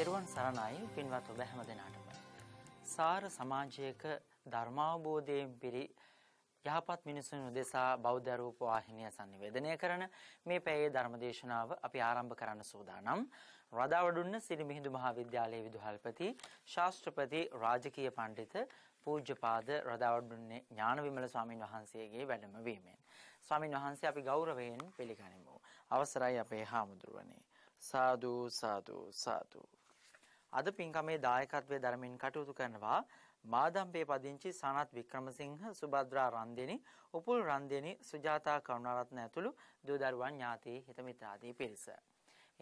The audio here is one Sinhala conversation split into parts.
තෙරුවන් සරණයි පින්වත් ඔබ හැම දෙනාටම. සාර සමාජයක ධර්මාවබෝධයෙන් පිරි යහපත් මිනිසුන් උදෙසා බෞද්ධ රූප වාහිනිය sannivedanaya කරන මේ පැයේ ධර්මදේශනාව අපි ආරම්භ කරන්න සූදානම්. රදාවඩුන්න සිරිමිහිඳු මහාවිද්‍යාලයේ විදුහල්පති ශාස්ත්‍රපති රාජකීය පඬිතුක පූජ්‍යපාද රදාවඩුන්නේ ඥානවිමල ස්වාමින් වහන්සේගේ වැඩම වීමෙන් ස්වාමින් වහන්සේ අපි ගෞරවයෙන් පිළිගනිමු. අවසරයි අපේ හාමුදුරුවනේ. සාදු සාදු සාදු අද පින්කමේ දායකත්වයේ දරමින් කටයුතු කරනවා මාදම්පේ පදිංචි සනත් වික්‍රමසිංහ සුභද්‍රා රන්දෙනි උපුල් රන්දෙනි සුජාතා කරුණාරත්න ඇතුළු දූදරුවන් ඥාති හිතමිත්‍රාදී පිරිස.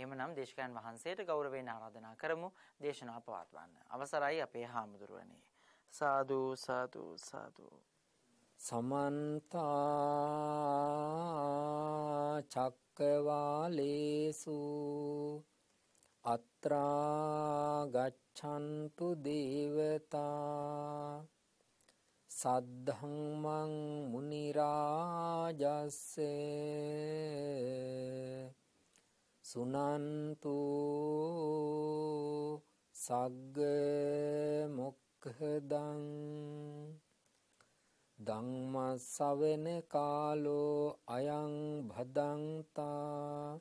එහෙමනම් දේශකයන් වහන්සේට ගෞරවයෙන් ආරාධනා කරමු දේශනාව පවත්වන්න. අවසරයි අපේ හාමුදුරුවනේ. සාදු සාදු සාදු සමන්ත චක්කවාලේසු අත්‍රා ගච්ඡන්තු දේවතා සද්ධම්මං මුනි රාජස්ස සුනන්තු සග්ග මොක්ඛදං ධම්මස්සවෙන කාලෝ අයං භදන්තා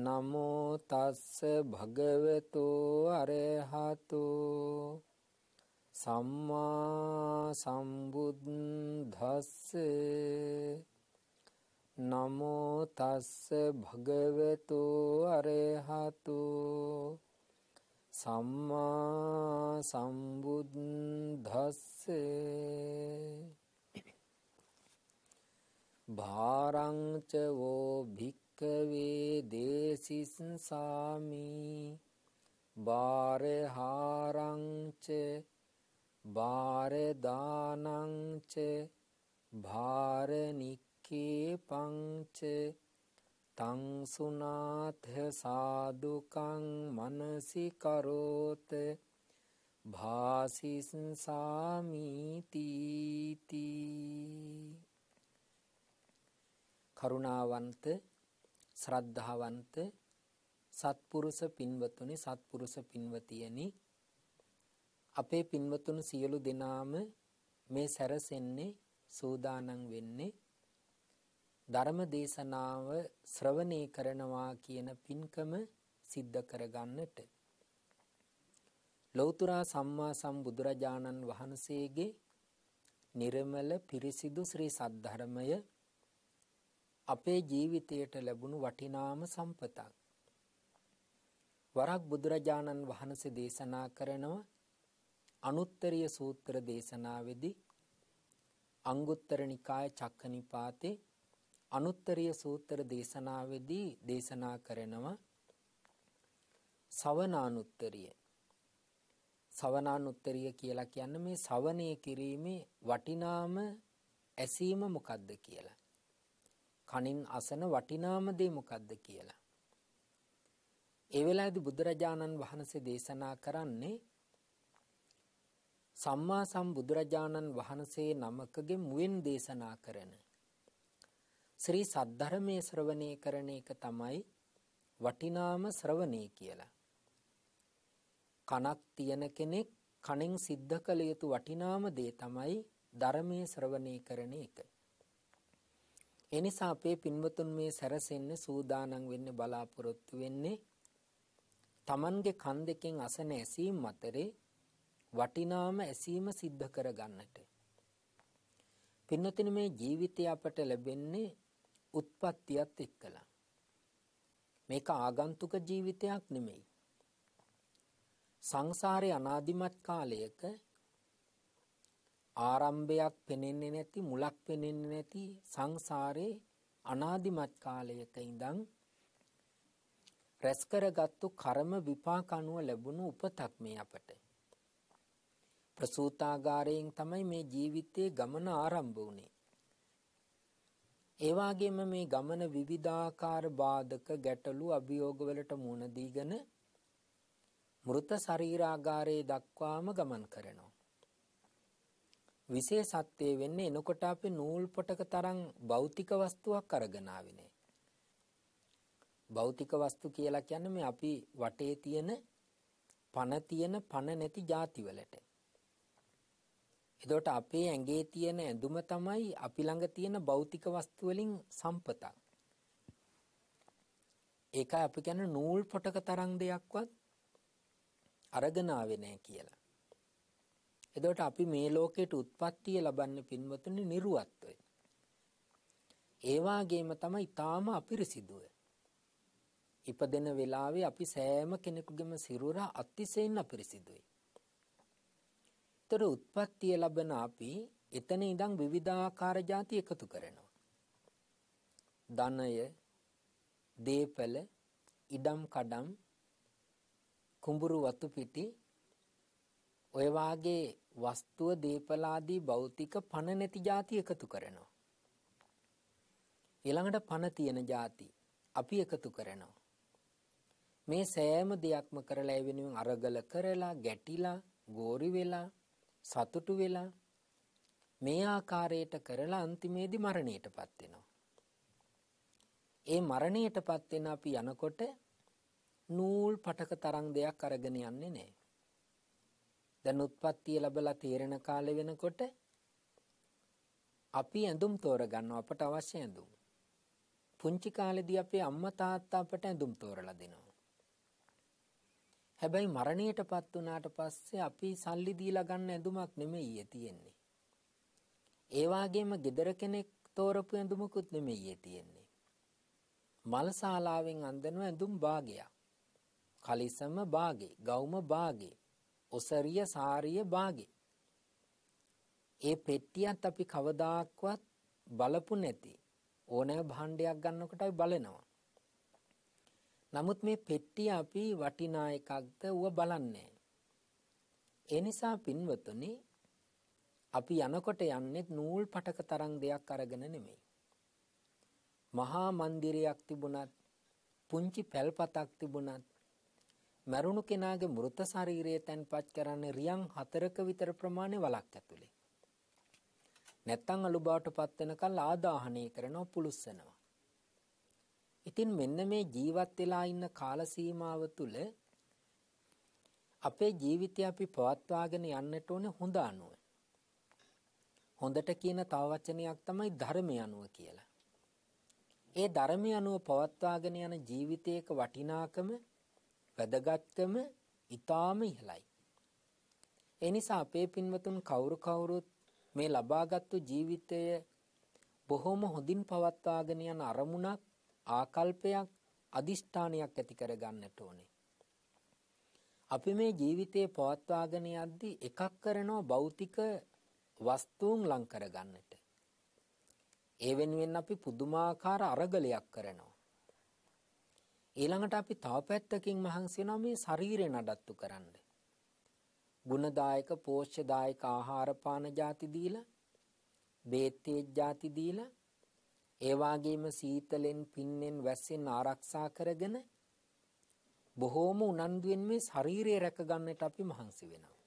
නමෝ තස්ස භගවතු අරහතු සම්මා සම්බුද්දස්ස නමෝ තස්ස භගවතු අරහතු සම්මා සම්බුද්දස්ස භාරං ච වෝ භික් භික්කවේ දේසිස් සාමි බාරහාරංච බාරදානංච භාරනික්කේ පංච තං සුනාථ සාදුකං මනසි කරෝත භාසිස් සාමීතීති කරුණාවන්ත ශ්‍රද්ධාවන්ත සත්පුරුෂ පින්වතුනි සත්පුරුෂ පින්වතියනි අපේ පින්වතුන් සියලු දෙනාම මේ සැරසෙන්නේ සූදානම් වෙන්නේ ධර්ම දේශනාව ශ්‍රවණය කරනවා කියන පින්කම සිද්ධ කරගන්නට ලෞතර සම්මා සම්බුදුරජාණන් වහන්සේගේ නිර්මල පිරිසිදු ශ්‍රී සද්ධර්මය අපේ ජීවිතයට ලැබුණු වටිනාම සම්පතක්. වරක් බුදුරජාණන් වහන්සේ දේශනා කරනව අනුත්තරීය සූත්‍ර දේශනාවේදී අංගුත්තර නිකාය චක්කනිපාතේ අනුත්තරීය සූත්‍ර දේශනාවේදී දේශනා කරනව සවනානුත්තරීය සවනානුත්තරීය කියලා කියන්නේ මේ සවනය කිරීමේ වටිනාම ඇසීම මොකද්ද කියලා. කනින් අසන වටිනාම දේ මොකද්ද කියලා. ඒ වෙලාවේදී බුදුරජාණන් වහන්සේ දේශනා කරන්නේ සම්මා සම්බුදුරජාණන් වහන්සේ නමකගේ මුවෙන් දේශනා කරන ශ්‍රී සද්ධර්මයේ ශ්‍රවණය කරන එක තමයි වටිනාම ශ්‍රවණේ කියලා. කනක් තියෙන කෙනෙක් කණෙන් සිද්ධ කළ යුතු වටිනාම දේ තමයි ධර්මයේ ශ්‍රවණය කරන එක. එනිසා අපේ පින්වතුන් මේ සැරසෙන්න සූදානම් වෙන්න බලාපොරොත්තු වෙන්නේ Tamange කන් දෙකෙන් අසන ඇසීම් අතරේ වටිනාම ඇසීම සිද්ධ කරගන්නට. පින්නතින මේ ජීවිතය අපට ලැබෙන්නේ උත්පත්තියත් එක්කලා. මේක ආගන්තුක ජීවිතයක් නෙමෙයි. සංසාරේ අනාදිමත් කාලයක ආරම්භයක් පෙනෙන්නේ නැති මුලක් පෙනෙන්නේ නැති සංසාරේ අනාදිමත් කාලයක ඉඳන් රැස් කරගත්තු කර්ම විපාක අනුව ලැබුණු උපතක් මේ අපට ප්‍රසූතාගාරයෙන් තමයි මේ ජීවිතයේ ගමන ආරම්භ වුනේ ඒ වගේම මේ ගමන විවිධාකාර බාධක ගැටලු අභියෝගවලට මුහුණ දීගෙන මృత ශරීරාගාරයේ දක්වාම ගමන් කරනවා විශේෂත්වයේ වෙන්නේ එනකොට අපි නූල් පොටක තරම් භෞතික වස්තුවක් අරගෙන ආවිනේ. භෞතික වස්තු කියලා කියන්නේ මේ අපි වටේ තියෙන පණ තියෙන පණ නැති ಜಾතිවලට. එතකොට අපේ ඇඟේ තියෙන ඇඳුම තමයි අපි ළඟ තියෙන භෞතික වස්තු වලින් සම්පතක්. ඒකයි අපි කියන්නේ නූල් පොටක තරම් දෙයක්වත් අරගෙන ආවේ නැහැ කියලා. එදවට අපි මේ ලෝකෙට උත්පත්තිය ලබන්නේ පින්වතුනි නිර්වත්වයෙන්. ඒ වාගේම තමයි ඊටාම අපිරිසිදුව. ඉපදෙන වෙලාවේ අපි සෑම කෙනෙකුගේම සිරුර අතිශයින් අපිරිසිදුයි. ඊතර උත්පත්තිය ලබන අපි එතන ඉඳන් විවිධාකාර જાති එකතු කරනවා. ධනය, දීපල, ඉඩම් කඩම්, කුඹුරු වතු පිටි ඔය වාගේ වස්තුව දීපලාදී භෞතික පණ නැති જાති එකතු කරනවා. ඊළඟට පණ තියෙන જાති අපි එකතු කරනවා. මේ සෑම දෙයක්ම කරලා ඒ වෙනුවෙන් අරගල කරලා ගැටිලා ගෝරි වෙලා සතුටු වෙලා මේ ආකාරයට කරලා අන්තිමේදී මරණයටපත් වෙනවා. ඒ මරණයටපත් වෙන අපි යනකොට නූල් පටක තරම් දෙයක් අරගෙන යන්නේ නැහැ. දැන් උත්පත්තිය ලැබලා තීරණ කාලේ වෙනකොට අපි ඇඳුම් තෝරගන්න අපට අවශ්‍ය ඇඳුම්. පුංචි කාලේදී අපේ අම්මා තාත්තා අපට ඇඳුම් තෝරලා දෙනවා. හැබැයි මරණයටපත් වුණාට පස්සේ අපි සල්ලි දීලා ගන්න ඇඳුමක් නෙමෙයි තියෙන්නේ. ඒ වගේම gedara කෙනෙක් තෝරපු ඇඳුමකුත් නෙමෙයි තියෙන්නේ. මල්ශාලාවෙන් අඳින ඇඳුම් භාගයක්. කලිසම භාගේ, ගවුම භාගේ. ඔසරිය සාරිය බාගේ. ඒ පෙට්ටියත් අපි කවදාක්වත් බලපු නැති ඕනෑ භාණ්ඩයක් ගන්නකොටයි බලනවා. නමුත් මේ පෙට්ටිය අපි වටිනා එකක්ද ඌව බලන්නේ. ඒ නිසා පින්වතුනි අපි යනකොට යන්නේ නූල් පටක තරම් දෙයක් අරගෙන නෙමෙයි. මහා මන්දිරයක් තිබුණත් පුංචි පැල්පතක් තිබුණත් මැරුණු කෙනාගේ මෘත ශරීරය තැන්පත් කරන්නේ රියන් 4ක විතර ප්‍රමාණය වලක් ඇතුලේ. නැත්තම් අලු බවට පත් වෙනකල් ආදාහණය කරනව පුලුස්සනවා. ඉතින් මෙන්න මේ ජීවත් වෙලා ඉන්න කාල සීමාව තුල අපේ ජීවිතය අපි පවත්වාගෙන යන්නට ඕනේ හොඳ අනුව. හොඳට කියන තව වචනයක් තමයි ධර්මය අනුව කියලා. ඒ ධර්මය අනුව පවත්වාගෙන යන ජීවිතයක වටිනාකම වැදගත්කම ඊටාම ඉහළයි. ඒ නිසා අපේ පින්වතුන් කවුරු කවුරුත් මේ ලබාගත්තු ජීවිතය බොහොම හොඳින් පවත්වාගෙන යන අරමුණක් ආකල්පයක් අදිෂ්ඨානයක් ඇති කරගන්නට ඕනේ. අපි මේ ජීවිතේ පවත්වාගෙන යද්දී එකක් කරනවා භෞතික වස්තුන් ලං කරගන්නට. ඒ වෙනුවෙන් අපි පුදුමාකාර අරගලයක් කරනවා. ඊළඟට අපි තව පැත්තකින් මහන්සි වෙනවා මේ ශරීරය නඩත්තු කරන්න. ගුණදායක පෝෂ්‍යදායක ආහාර පාන ಜಾති දීලා, බේත්තේ ಜಾති දීලා, ඒ වගේම සීතලෙන් පින්නෙන් වැස්සෙන් ආරක්ෂා කරගෙන බොහෝම උනන්දුවෙන් මේ ශරීරය රැක ගන්නට අපි මහන්සි වෙනවා.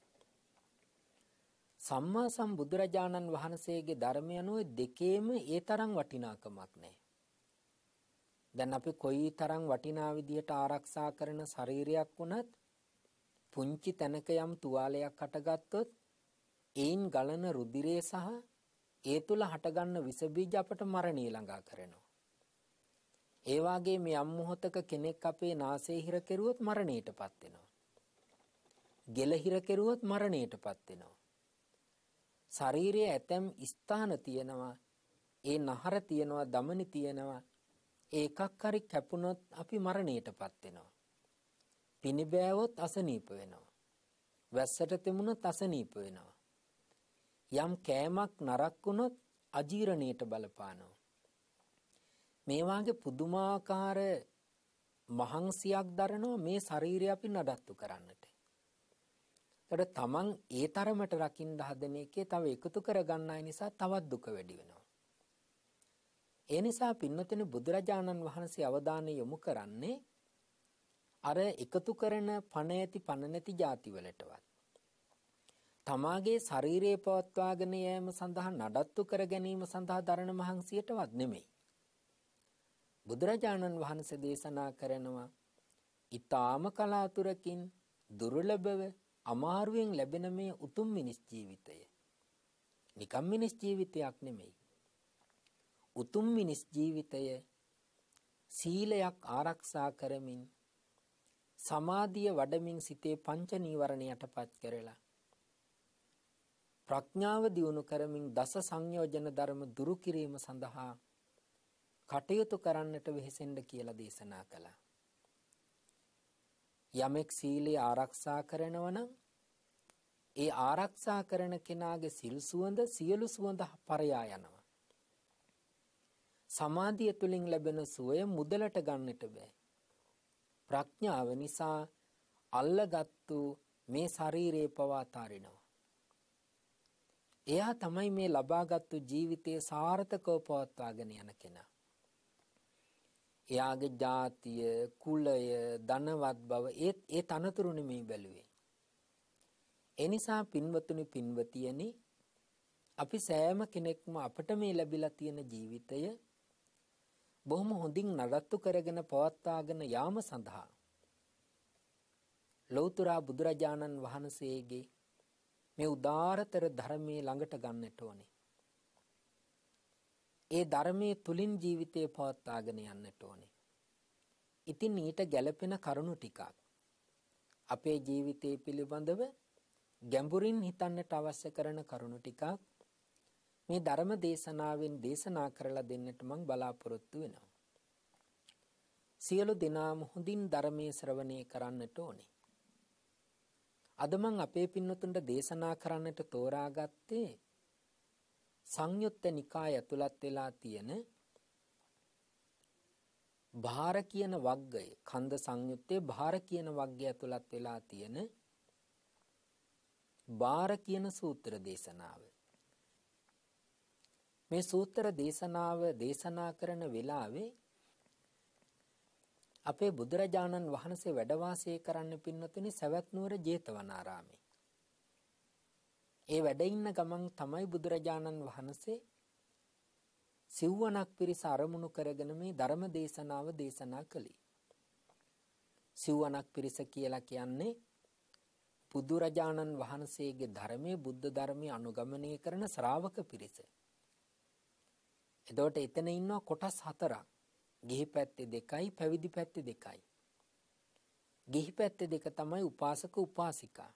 සම්මා සම්බුදුරජාණන් වහන්සේගේ ධර්මය අනුව දෙකේම ඒ තරම් වටිනාකමක් නැහැ. දැන් අපි කොයි තරම් වටිනා විදියට ආරක්ෂා කරන ශරීරයක් වුණත් පුංචි තැනක යම් තුවාලයක් හටගත්තොත් ඒන් ගලන රුධිරය සහ ඒ තුල හටගන්න විස බීජ අපට මරණය ළඟා කරනවා. ඒ වාගේ මේ යම් මොහතක කෙනෙක් අපේ නාසය හිර කෙරුවොත් මරණයටපත් වෙනවා. ගෙල හිර කෙරුවොත් මරණයටපත් වෙනවා. ශරීරයේ ඇතැම් ස්ථාන තියෙනවා ඒ නහර තියෙනවා දමනි තියෙනවා ඒකක් හරි කැපුණොත් අපි මරණයටපත් වෙනවා. පිනිබෑවොත් අසනීප වෙනවා. වැස්සට තෙමුණොත් අසනීප වෙනවා. යම් කෑමක් නරක් වුණොත් අජීර්ණයට බලපානවා. මේ වාගේ පුදුමාකාර මහන්සියක් දරනවා මේ ශරීරය අපි නඩත්තු කරන්නට. ඒතර තමන් ඒ තරමට රකින්න හදන එකේ තව එකතු කරගන්නයි නිසා තවත් දුක වැඩි වෙනවා. ඒ නිසා පින්නතෙන බුදුරජාණන් වහන්සේ අවධානය යොමු කරන්නේ අර එකතු කරන පණ ඇති පණ නැති ಜಾතිවලටවත් තමාගේ ශරීරයේ පවත්වාගෙන යාම සඳහා නඩත්තු කර ගැනීම සඳහා දරණ මහන්සියටවත් නෙමෙයි බුදුරජාණන් වහන්සේ දේශනා කරනවා ඊ타ම කලාතුරකින් දුර්ලභව අමාරුවෙන් ලැබෙන මේ උතුම් මිනිස් ජීවිතය නිකම් මිනිස් ජීවිතයක් නෙමෙයි උතුම් මිනිස් ජීවිතය සීලයක් ආරක්ෂා කරමින් සමාධිය වඩමින් සිතේ පංච නීවරණ යටපත් කරලා ප්‍රඥාව දියුණු කරමින් දස සංයෝජන ධර්ම දුරු කිරීම සඳහා කටයුතු කරන්නට වෙහෙසෙන්න කියලා දේශනා කළා. යමෙක් සීලය ආරක්ෂා කරනවා නම් ඒ ආරක්ෂා කරන කෙනාගේ සිල් සුවඳ සියලු සුවඳ පරයා යනවා. සමාධිය තුළින් ලැබෙන සුවය මුදලට ගන්නට බෑ. ප්‍රඥාව නිසා අල්ලගත්තු මේ ශරීරයේ පවාතාරිනවා. එයා තමයි මේ ලබාගත්තු ජීවිතයේ සාර්ථකව පවත්වාගෙන යන කෙනා. එයාගේ ජාතිය, කුලය, ධනවත් බව ඒත් ඒ තනතුරු නෙමෙයි බැලුවේ. ඒ නිසා පින්වතුනි පින්වතියනි අපි සෑම කෙනෙක්ම අපට මේ ලැබිලා තියෙන ජීවිතය බොහොම හොඳින් නඩත්තු කරගෙන පවත්වාගෙන යාම සඳහා ලෞතර බුදුරජාණන් වහන්සේගේ මේ උදාරතර ධර්මයේ ළඟට ගන්නට ඕනේ. ඒ ධර්මයේ තුලින් ජීවිතේ පවත්වාගෙන යන්නට ඕනේ. ඉතින් ඊට ගැළපෙන කරුණු ටිකක් අපේ ජීවිතය පිළිබඳව ගැඹුරින් හිතන්නට අවශ්‍ය කරන කරුණු ටිකක් මේ ධර්ම දේශනාවෙන් දේශනා කරලා දෙන්නට මං බලාපොරොත්තු වෙනවා. සියලු දෙනාම හොඳින් ධර්මයේ ශ්‍රවණය කරන්නට ඕනේ. අද මං අපේ පින්නතුන්ට දේශනා කරන්නට තෝරාගත්තේ සංයුත්ත නිකාය ඇතුළත් වෙලා තියෙන භාර කියන වග්ගය කන්ද සංයුත්තේ භාර කියන වග්ගය ඇතුළත් වෙලා තියෙන භාර කියන සූත්‍ර දේශනාවයි මේ සූත්‍ර දේශනාව දේශනා කරන වෙලාවේ අපේ බුදුරජාණන් වහන්සේ වැඩ වාසය කරන්න පින්නතුනි සවැත් නුවර ජේතවනාරාමේ. ඒ වැඩ ඉන්න ගමන් තමයි බුදුරජාණන් වහන්සේ සිව්වණක් පිරිස අරමුණු කරගෙන මේ ධර්ම දේශනාව දේශනා කළේ. සිව්වණක් පිරිස කියලා කියන්නේ බුදුරජාණන් වහන්සේගේ ධර්මයේ බුද්ධ ධර්මයේ අනුගමනය කරන ශ්‍රාවක පිරිස. එතකොට එතන ඉන්නවා කොටස් හතරක්. ගිහි පැත්තේ දෙකයි පැවිදි පැත්තේ දෙකයි. ගිහි පැත්තේ දෙක තමයි උපාසක උපාසිකා.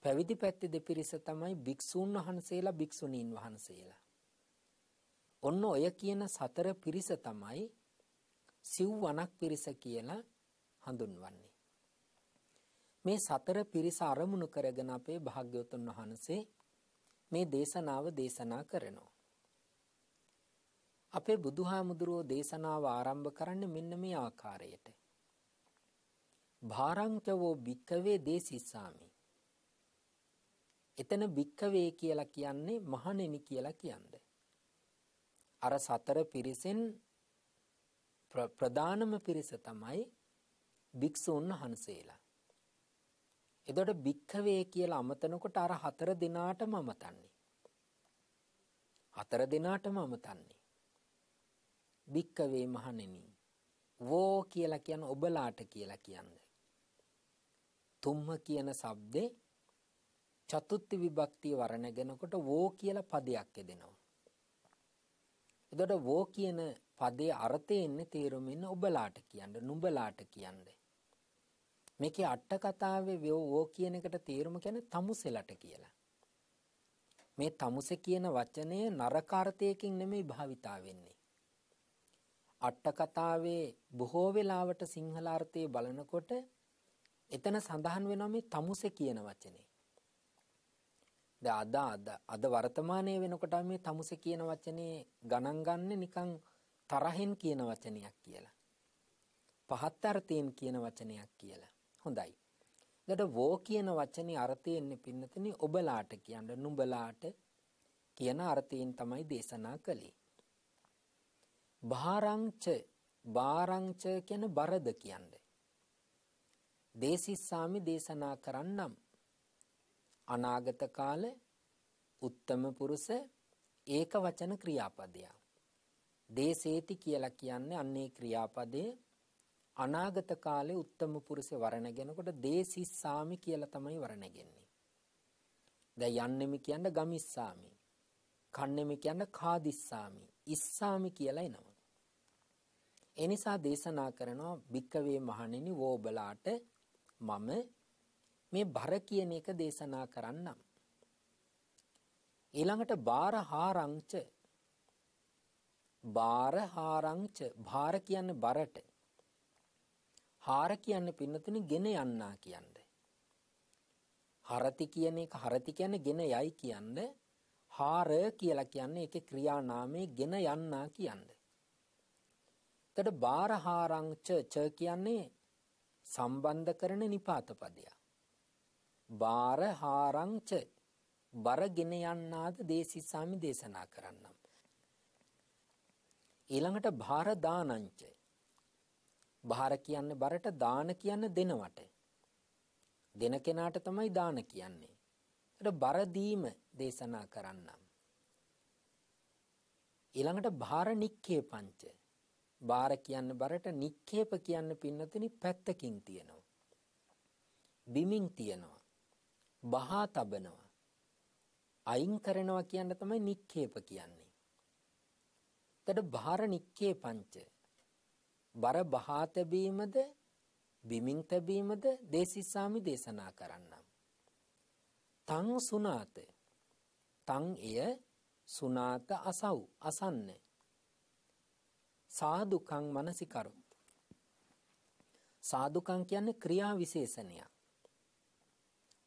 පැවිදි පැත්තේ දෙපිරිස තමයි භික්ෂූන් වහන්සේලා භික්ෂුණීන් වහන්සේලා. ඔන්න ඔය කියන සතර පිරිස තමයි සිව් වනක් පිරිස කියලා හඳුන්වන්නේ. මේ සතර පිරිස අරමුණු කරගෙන අපේ භාග්‍යවතුන් වහන්සේ මේ දේශනාව දේශනා කරනවා. අපේ බුදුහාමුදුරුවෝ දේශනාව ආරම්භ කරන්නේ මෙන්න මේ ආකාරයට. භාරංචවෝ භික්කවේ දේසිස්සාමි. එතන භික්කවේ කියලා කියන්නේ මහණෙනි කියලා කියන්නේ. අර සතර පිරිසෙන් ප්‍රධානම පිරිස තමයි භික්ෂූන් වහන්සේලා. එතකොට භික්කවේ කියලා අමතනකොට අර හතර දිනාටම අමතන්නේ. හතර දිනාටම අමතන්නේ. භික්කවේ මහණෙනි වෝ කියලා කියන ඔබලාට කියලා කියන්නේ තුම්හ කියන shabdේ චතුත්ථ විභක්තිය වර්ණගෙනකොට වෝ කියලා පදයක් එදෙනවා එතකොට වෝ කියන පදේ අර්ථය එන්නේ තේරුම ඉන්න ඔබලාට කියන්නේ නුඹලාට කියන්නේ මේකේ අට කතාවේ වෝ කියන එකට තේරුම කියන්නේ තමුසෙලට කියලා මේ තමුස කියන වචනය නරකාර්ථයකින් නෙමෙයි භාවිතා වෙන්නේ. අට්ටකතාවේ බොහෝ වෙලාවට සිංහලාර්ථය බලනකොට එතන සඳහන් වෙනවා මේ තමුස කියන වචනේ. ද අද අද අද වර්තමානයේ වෙනකොට මේ තමුස කියන වචනේ ගණන් ගන්න නිකන් තරහෙන් කියන වචනයක් කියලා. පහත් අර්ථයෙන් කියන වචනයක් කියලා. හොඳයි. ඊට වෝ කියන වචනේ අර්ථය එන්නේ පින්නතනේ ඔබලාට කියන්නේ නුඹලාට කියන අර්ථයෙන් තමයි දේශනා කළේ. භාරංච භාරංච කියන බරද කියන්නේ. දේසිස්සාමි දේශනා කරන්නම්. අනාගත කාල උත්තම පුරුෂ ඒක වචන ක්‍රියාපදය. දේසේති කියලා කියන්නේ අන්නේ ක්‍රියාපදයේ අනාගත කාලේ උත්තම පුරුෂ වරණගෙනකොට දේසිස්සාමි කියලා තමයි වරණගෙන්නේ. දැන් යන්නෙමි කියන්නේ ගමිස්සාමි. කන්නෙමි කියන්නේ කාදිස්සාමි. ඉස්සාමි කියලා එනවා. එනිසා දේශනා කරනවා භික්කවේ මහණෙනි වෝබලාට මම මේ බර කියන එක දේශනා කරන්නම්. ඊළඟට බාර හාරංච බාර හාරංච බාර කියන්නේ බරට හාර කියන්නේ පින්නතුනි ගෙන යන්නා කියන්නේ. හරති කියන එක හරති කියන්නේ ගෙන යයි කියන්නේ හාරය කියලා කියන්නේ ඒකේ ක්‍රියානාමයේ ගෙන යන්නා කියන්නේ. එතකොට බාරහාරං ච ච කියන්නේ සම්බන්ධ කරන නිපාත පදයක්. බාරහාරං ච බරගෙන යන්නාද දේසිස්සාමි දේශනා කරන්නම්. ඊළඟට භාර දානංච භාර කියන්නේ බරට දාන කියන්නේ දෙනවට. දෙන කෙනාට තමයි දාන කියන්නේ. බර දීම දේශනා කරන්නම්. ඊළඟට භාර නික්කේපංච. බාර කියන්න බරට නික්කේප කියන්න පින්නතුනි පැත්තකින් තියනවා. බිමින් තියනවා. බහා තබනවා. අයින් කරනවා කියන්න තමයි නික්කේප කියන්නේ. එතකොට භාර නික්කේපංච. බර බහා තැබීමද බිමින් තැබීමද දේශිස්සාමි දේශනා කරන්නම්. තං සුනාත තං එය සුනාත අසව් අසන්න සාදුකං මනසිකරු සාදුකං කියන්නේ ක්‍රියා විශේෂණයක්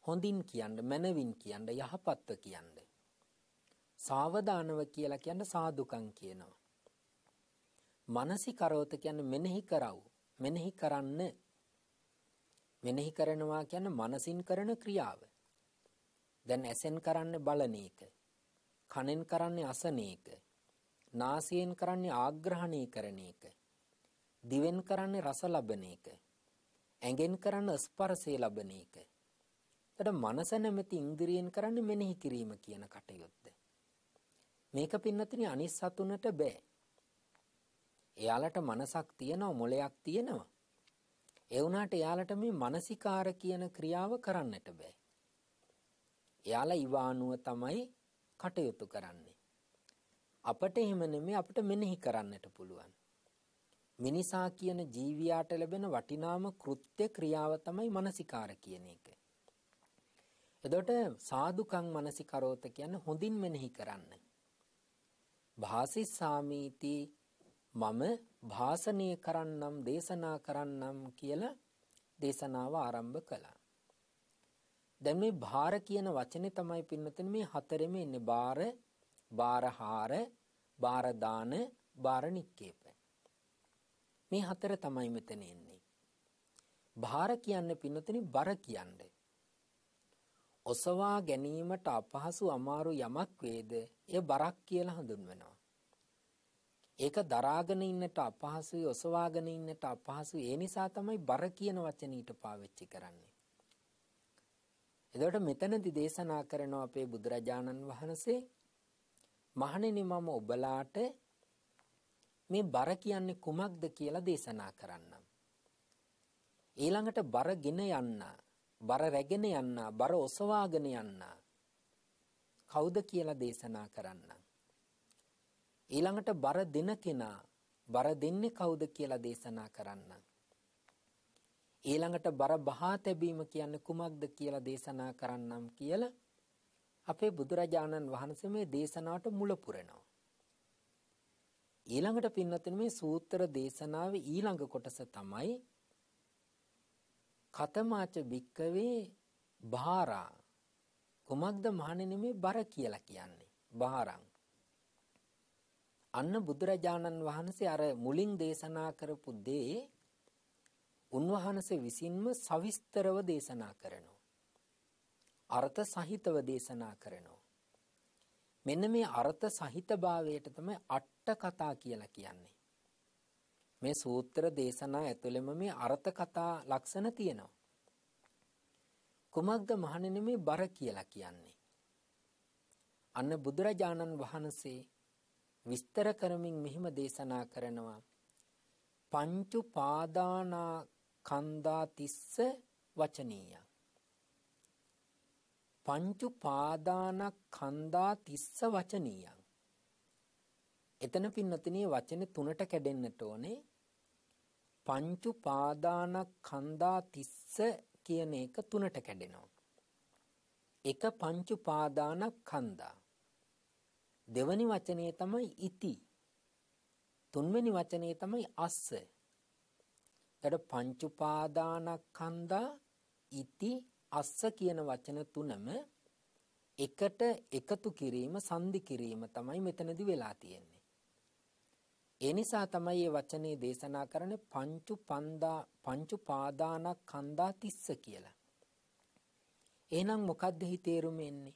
හොඳින් කියන්න මනවින් කියන්න යහපත්ව කියන්න සාවධානව කියලා කියන්න සාදුකං කියනවා මනසිකරවත කියන්නේ මෙනෙහි කරව මෙනෙහි කරන්න මෙනෙහි කරනවා කියන්නේ මනසින් කරන ක්‍රියාව දැන් ඇසෙන් කරන්නේ බලන එක. කනෙන් කරන්නේ අසන එක. නාසයෙන් කරන්නේ ආග්‍රහණය කරන එක. දිවෙන් කරන්නේ රස ලබන එක. ඇඟෙන් කරන්නේ ස්පර්ශය ලබන එක. එතකොට මනස නැමැති ඉන්ද්‍රියෙන් කරන්නේ මෙනෙහි කිරීම කියන කටයුත්ත. මේක පින්නතිනි අනිස් සතුනට බෑ. එයාලට මනසක් තියෙනවා මොලයක් තියෙනවා. ඒ වුණාට එයාලට මේ මානසිකාර කියන ක්‍රියාව කරන්නට බෑ. එයාලා ඉවානුව තමයි කටයුතු කරන්නේ. අපට එහෙම නෙමෙයි අපිට මෙනෙහි කරන්නට පුළුවන්. මිනිසා කියන ජීවියාට ලැබෙන වටිනාම කෘත්‍ය ක්‍රියාව තමයි මානසිකාර කියන එක. එතකොට සාදුකම් මානසිකරෝත කියන්නේ හොඳින් මෙනෙහි කරන්න. භාසිස්සාමීති මම භාසනය කරන්නම් දේශනා කරන්නම් කියලා දේශනාව ආරම්භ කළා. දැන් මේ භාර කියන වචනේ තමයි පින්නතන මේ හතරෙම ඉන්නේ බාර බාරහාර බාරදාන බාරනික්කේප මේ හතර තමයි මෙතන එන්නේ භාර කියන්නේ පින්නතන බර කියන්නේ ඔසවා ගැනීමට අපහසු අමාරු යමක් වේද එය බරක් කියලා හඳුන්වනවා ඒක දරාගෙන ඉන්නට අපහසුයි ඔසවාගෙන ඉන්නට අපහසුයි ඒ නිසා තමයි බර කියන වචනේ ඊට පාවිච්චි කරන්නේ එතකොට මෙතනදි දේශනා කරන අපේ බුදුරජාණන් වහන්සේ මහණෙනි මම ඔබලාට මේ බර කියන්නේ කුමක්ද කියලා දේශනා කරන්නම්. ඊළඟට බරගෙන යන්න, බර රැගෙන යන්න, බර ඔසවාගෙන යන්න. කවුද කියලා දේශනා කරන්නම්. ඊළඟට බර දෙන කෙනා, බර දෙන්නේ කවුද කියලා දේශනා කරන්නම්. ඊළඟට බර බහා තැබීම කියන්නේ කුමක්ද කියලා දේශනා කරන්නම් කියලා අපේ බුදුරජාණන් වහන්සේ මේ දේශනාවට මුල පුරනවා. ඊළඟට පින්නතින මේ සූත්‍ර දේශනාවේ ඊළඟ කොටස තමයි කතමාච භික්කවේ භාරා කුමක්ද මහණෙනි මේ බර කියලා කියන්නේ භාරං අන්න බුදුරජාණන් වහන්සේ අර මුලින් දේශනා කරපු දේ උන්වහන්සේ විසින්ම සවිස්තරව දේශනා කරනවා. අර්ථ සහිතව දේශනා කරනවා. මෙන්න මේ අර්ථ සහිතභාවයට තමයි අට්ට කතා කියලා කියන්නේ. මේ සූත්‍ර දේශනා ඇතුළෙම මේ අර්ථ කතා ලක්ෂණ තියෙනවා. කුමක්ද මහණෙනි මේ බර කියලා කියන්නේ? අන්න බුදුරජාණන් වහන්සේ විස්තර කරමින් මෙහිම දේශනා කරනවා පංචු පාදානා කන්දා තිස්ස වචනීයන්. පංචු පාදානක් කන්දා තිස්ස වචනීයන්. එතන පින්නතිනේ වචන තුනට කැඩෙන්නට ඕනේ පංචු පාදානක් කන්දා තිස්ස කියන එක තුනට කැඩෙනවා. එක පංචු පාදානක් කන්දා. දෙවනි වචනය තමයි ඉති. තුන්වෙනි වචනය තමයි අස්ස. එතකොට පංච උපාදානස්කන්ධා ඉති අස්ස කියන වචන තුනම එකට එකතු කිරීම සංදි කිරීම තමයි මෙතනදි වෙලා තියෙන්නේ. ඒ නිසා තමයි මේ වචනේ දේශනා කරන්නේ පංචු පන්දා පංචු පාදානක් කන්දා තිස්ස කියලා. එහෙනම් මොකද්ද හි තේරුම එන්නේ?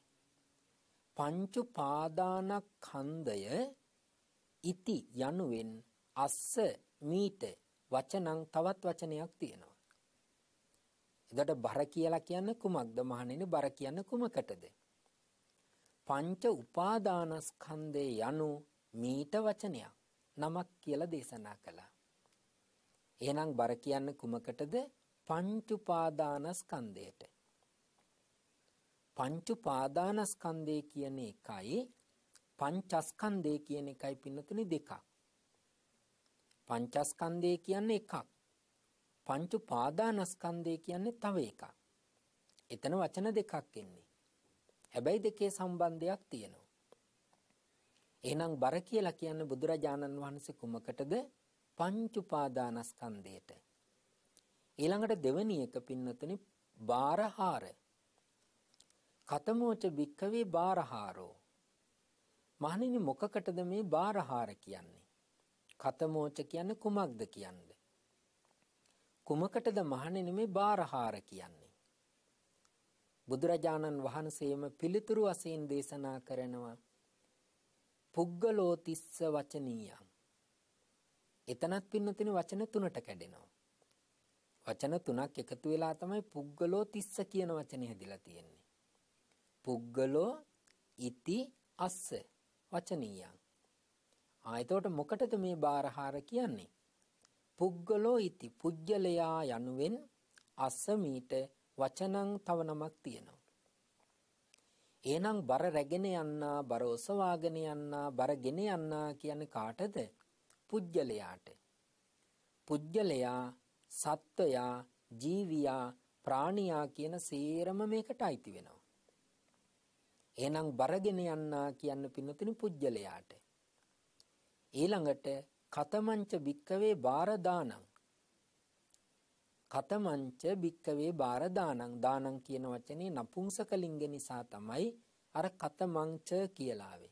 පංචු පාදානක් කන්දය ඉති යනුවෙන් අස්ස මීට වචනං තවත් වචනයක් තියෙනවා. එදට බර කියලා කියන්න කුමක්ද මහණෙනි බර කියන්න කුමකටද? පංච උපාදානස්කන්ධේ යනු මීට වචනයක් නමක් කියලා දේශනා කළා. එහෙනම් බර කියන්න කුමකටද? පංච උපාදානස්කන්ධයට. පංච උපාදානස්කන්ධය කියන එකයි පංචස්කන්ධය කියන එකයි පින්නතුනි දෙකක්. පංචස්කන්දය කියන්නේ එකක්. පංචු පාදානස්කන්දය කියන්නේ තව එකක්. එතන වචන දෙකක් එන්නේ. හැබැයි දෙකේ සම්බන්ධයක් තියෙනවා. එහෙනම් බර කියලා කියන්නේ බුදුරජාණන් වහන්සේ කුමකටද? පංචඋපාදානස්කන්ධයට. ඊළඟට දෙවෙනි එක පින්නතනි බාරහාර. කතමෝච භික්කවේ බාරහාරෝ. මහණෙනි මොකකටද මේ බාරහාර කියන්නේ? කතමෝච කියන්නේ කුමක්ද කියන්නේ? කුමකටද මහණෙනි මේ බාරහාර කියන්නේ? බුදුරජාණන් වහන්සේම පිළිතුරු වශයෙන් දේශනා කරනවා පුග්ගලෝ තිස්ස වචනීයම්. එතනත් පින්නතින වචන තුනට කැඩෙනවා. වචන තුනක් එකතු වෙලා තමයි පුග්ගලෝ තිස්ස කියන වචනේ හැදිලා තියෙන්නේ. පුග්ගලෝ ඉති අස්ස වචනීයම්. ආයතෝට මොකටද මේ බාරහාර කියන්නේ? පුද්ගලෝ ඉති පුජ්‍යලයා යනුවෙන් අසමීට වචනං තව නමක් තියෙනවා. එහෙනම් බර රැගෙන යන්නා, බර ඔසවාගෙන යන්නා, බරගෙන යන්නා කියන්නේ කාටද? පුජ්‍යලයාට. පුජ්‍යලයා, සත්වයා, ජීවියා, ප්‍රාණියා කියන සේරම මේකට අයිති වෙනවා. එහෙනම් බරගෙන යන්නා කියන්න පින්නතුනි පුජ්‍යලයාට. ඊළඟට කතමංච භික්කවේ බාරදානං කතමංච භික්කවේ බාරදානං දානං කියන වචනේ නපුංසක ලිංග නිසා තමයි අර කතමංච කියලාවේ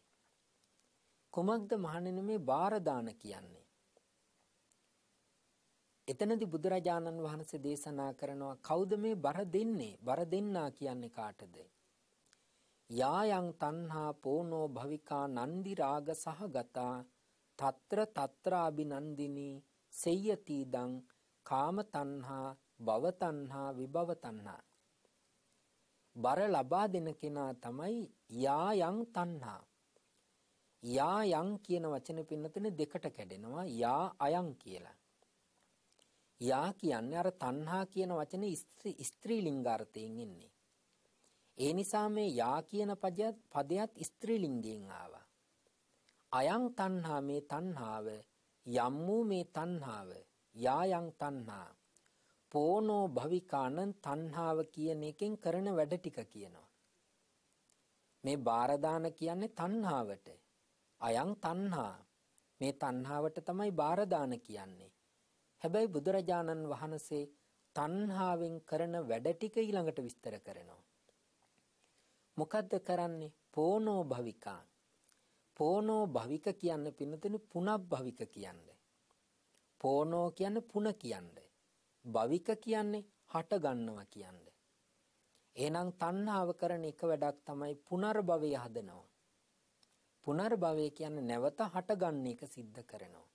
කුමක්ද මහණෙනි මේ බාරදාන කියන්නේ එතනදී බුදුරජාණන් වහන්සේ දේශනා කරනවා කවුද මේ බර දෙන්නේ බර දෙන්නා කියන්නේ කාටද යායන් තණ්හා පෝනෝ භවිකා නන්දි රාග සහගතා తత్ర తత్రాభినందిනී සෙය්‍යතිදං කාම තණ්හා භව තණ්හා විභව තණ්හා බර ලබා දෙන කෙනා තමයි යායන් තණ්හා යායන් කියන වචනේ පින්නතන දෙකට කැඩෙනවා යා අයන් කියලා යා කියන්නේ අර තණ්හා කියන වචනේ ස්ත්‍රී ලිංගාර්ථයෙන් එන්නේ ඒ නිසා මේ යා කියන පදයක් ස්ත්‍රී ලිංගයෙන් ආවා අයං තණ්හා මේ තණ්හාව යම් වූ මේ තණ්හාව යායන් තණ්හා පෝනෝ භවිකානන් තණ්හාව කියන එකෙන් කරන වැඩ ටික කියනවා මේ බාරදාන කියන්නේ තණ්හාවට අයං තණ්හා මේ තණ්හාවට තමයි බාරදාන කියන්නේ හැබැයි බුදුරජාණන් වහන්සේ තණ්හාවෙන් කරන වැඩ ටික ඊළඟට විස්තර කරනවා මොකද්ද කරන්නේ පෝනෝ භවිකාන පෝනෝ භවික කියන්න පින්නතෙන පුනක් භවික කියන්නේ. පෝනෝ කියන්න පුන කියන්නේ. භවික කියන්නේ හට ගන්නවා කියන්නේ. එහෙනම් තණ්හාව කරන එක වැඩක් තමයි පුනර්භවය හදනවා. පුනර්භවය කියන්නේ නැවත හට ගන්න එක සිද්ධ කරනවා.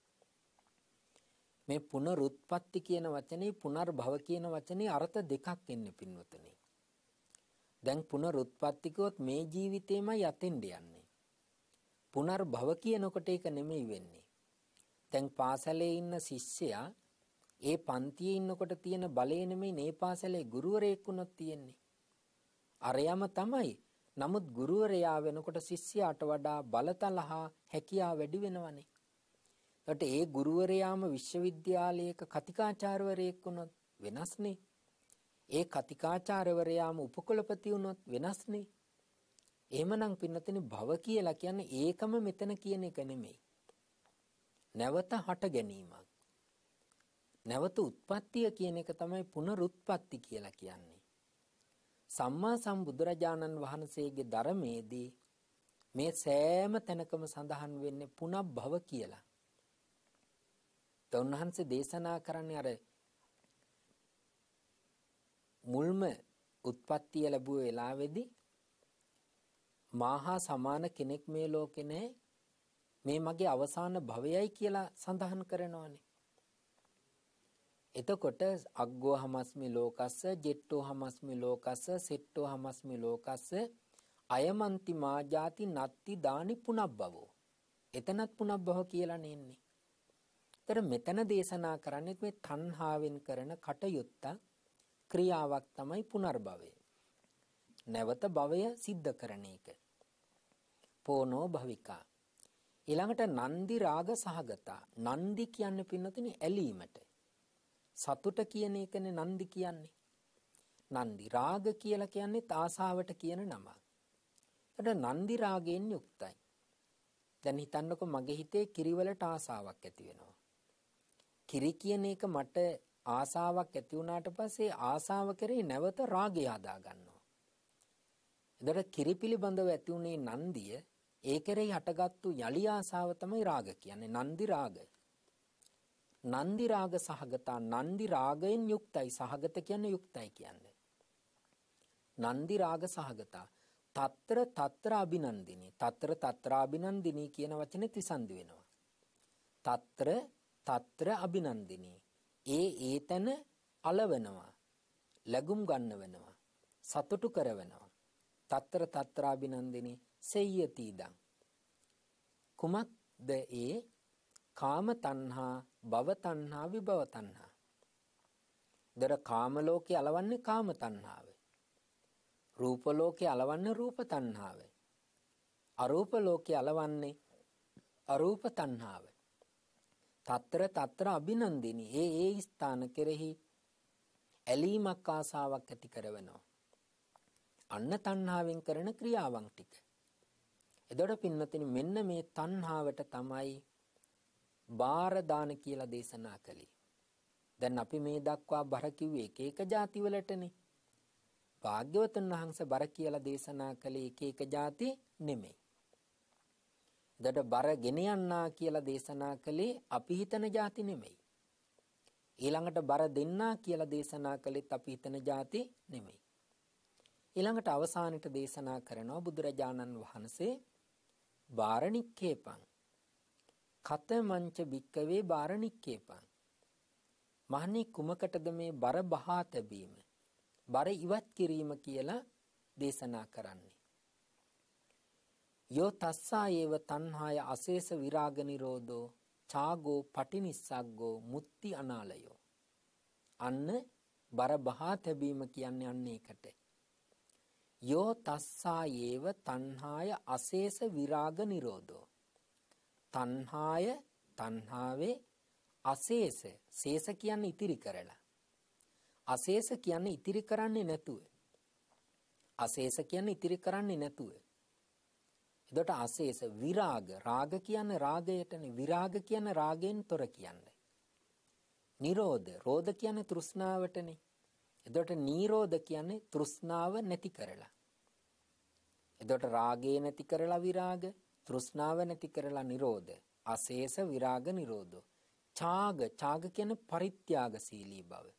මේ පුනරුත්පත්ති කියන වචනේ පුනර්භව කියන වචනේ අර්ථ දෙකක් එන්නේ පින්වතුනි. දැන් පුනරුත්පත්ති කිව්වොත් මේ ජීවිතේම යතෙන් යන්නේ. පුනර්භව කියනකොට ඒක නෙමෙයි වෙන්නේ. දැන් පාසලේ ඉන්න ශිෂ්‍යයා ඒ පන්තියේ ඉන්නකොට තියෙන බලය නෙමෙයි මේ පාසලේ ගුරුවරයෙක් වුණොත් තියෙන්නේ. අරයම තමයි. නමුත් ගුරුවරයා වෙනකොට ශිෂ්‍යයාට වඩා බලතලහා හැකියාව වැඩි වෙනවනේ. ඒකට ඒ ගුරුවරයාම විශ්වවිද්‍යාලයක කතිකාචාර්යවරයෙක් වුණොත් වෙනස්නේ. ඒ කතිකාචාර්යවරයාම උපකුලපති වුණොත් වෙනස්නේ. එහෙමනම් පින්නතනේ භව කියලා කියන්නේ ඒකම මෙතන කියන එක නෙමෙයි. නැවත හට ගැනීමක්. නැවත උත්පත්තිය කියන එක තමයි පුනරුත්පත්ති කියලා කියන්නේ. සම්මා සම්බුදුරජාණන් වහන්සේගේ ධර්මයේදී මේ සෑම තැනකම සඳහන් වෙන්නේ පුනබ්භව කියලා. තොන්වහන්සේ දේශනා කරන්නේ අර මුල්ම උත්පත්තිය ලැබුව වෙලාවේදී මාහා සමාන කෙනෙක් මේ ලෝකේ නැහැ. මේ මගේ අවසාන භවයයි කියලා සඳහන් කරනවානේ. එතකොට අග්ගෝ හමස්මි ලෝකස්ස, ජෙට්ටෝ හමස්මි ලෝකස්ස, සෙට්ටෝ හමස්මි ලෝකස්ස අයමන්ති මාජාති නත්ති දානි පුනබ්බවෝ. එතනත් පුනබ්බව කියලා නෙන්නේ. ඒතර මෙතන දේශනා කරන්නේ මේ තණ්හාවෙන් කරන කටයුත්ත ක්‍රියාවක් තමයි පුනර්භවය. නැවත භවය සිද්ධ කරන එක. පෝනෝ භවිකා. ඊළඟට නන්දි රාග සහගතා. නන්දි කියන්නේ පින්නතුනේ ඇලීමට. සතුට කියන එකනේ නන්දි කියන්නේ. නන්දි රාග කියලා කියන්නේ ආසාවට කියන නම. එතකොට නන්දි රාගයෙන් යුක්තයි. දැන් හිතන්නකෝ මගේ හිතේ කිරිවලට ආසාවක් ඇති වෙනවා. කිරි කියන එක මට ආසාවක් ඇති වුණාට පස්සේ ආසාව කරේ නැවත රාගය හදා ගන්න. එදට කිරි පිළිබඳව ඇතිවුණේ නන්දිය ඒ කෙරෙහි හටගත්තු යළි ආසාව තමයි රාග කියන්නේ නන්දි රාගය. නන්දි රාග සහගතා නන්දි රාගයෙන් යුක්තයි සහගත කියන්නේ යුක්තයි කියන්නේ. නන්දි රාග සහගතා తත්‍ර తත්‍ර අබිනන්දිනී తත්‍ර తත්‍ර අබිනන්දිනී කියන වචනේ තිසන්දි වෙනවා. తත්‍ර తත්‍ර අබිනන්දිනී ඒ ඒතන అලවනවා. ලැබුම් ගන්න වෙනවා. සතුටු කරවනවා. తත්තර తත්‍රාබිනන්දිනි සෙය්‍යතිදං කුමක්ද ඒ කාම තණ්හා භව තණ්හා විභව තණ්හා දර කාම ලෝකේ అలවන්නේ කාම තණ්හාවයි රූප ලෝකේ అలවන්නේ රූප තණ්හාවයි අරූප ලෝකේ అలවන්නේ අරූප තණ්හාවයි తත්‍ර తත්‍ර අභිනන්දිනි ඒ ඒ ස්ථාන කෙරෙහි ඇලීමක් ආසාවක් ඇති කරවනවා අන්න තණ්හාවෙන් කරන ක්‍රියාවන් ටික. එතකොට පින්නතින් මෙන්න මේ තණ්හාවට තමයි බාර දාන කියලා දේශනා කළේ. දැන් අපි මේ දක්වා බර කිව්වේ එක එක ಜಾතිවලටනේ. භාග්‍යවතුන් වහන්සේ බර කියලා දේශනා කළේ එක එක ಜಾති නෙමෙයි. එතකොට බර ගෙන යන්නා කියලා දේශනා කළේ අපි හිතන ಜಾති නෙමෙයි. ඊළඟට බර දෙන්නා කියලා දේශනා කළෙත් අපි හිතන જાති නෙමෙයි. ඊළඟට අවසානට දේශනා කරනවා බුදුරජාණන් වහන්සේ බාරණික්කේපං කතමංච භික්කවේ බාරණික්කේපං මහණේ කුමකටද මේ බර බහා තැබීම බර ඉවත් කිරීම කියලා දේශනා කරන්නේ යෝ තස්සායේව තණ්හාය අශේෂ විරාග නිරෝධෝ චාගෝ පටිනිස්සග්ගෝ මුත්‍ති අනාලයෝ අන්න බර බහා තැබීම කියන්නේ අන්න ඒකට යෝ තස්සායේව තණ්හාය අශේෂ විරාග නිරෝධෝ තණ්හාය තණ්හාවේ අශේෂ ශේෂ කියන්නේ ඉතිරි කරලා අශේෂ කියන්නේ ඉතිරි කරන්නේ නැතුව අශේෂ කියන්නේ ඉතිරි කරන්නේ නැතුව එතකොට අශේෂ විරාග රාග කියන්නේ රාගයටනේ විරාග කියන්නේ රාගයෙන් තොර කියන්නේ නිරෝධ රෝධ කියන්නේ තෘෂ්ණාවටනේ එතකොට නිරෝධ කියන්නේ තෘෂ්ණාව නැති කරලා. එතකොට රාගය නැති කරලා විරාග, තෘෂ්ණාව නැති කරලා නිරෝධ, අශේෂ විරාග නිරෝධෝ. ඡාග, ඡාග කියන්නේ පරිත්‍යාගශීලී බව.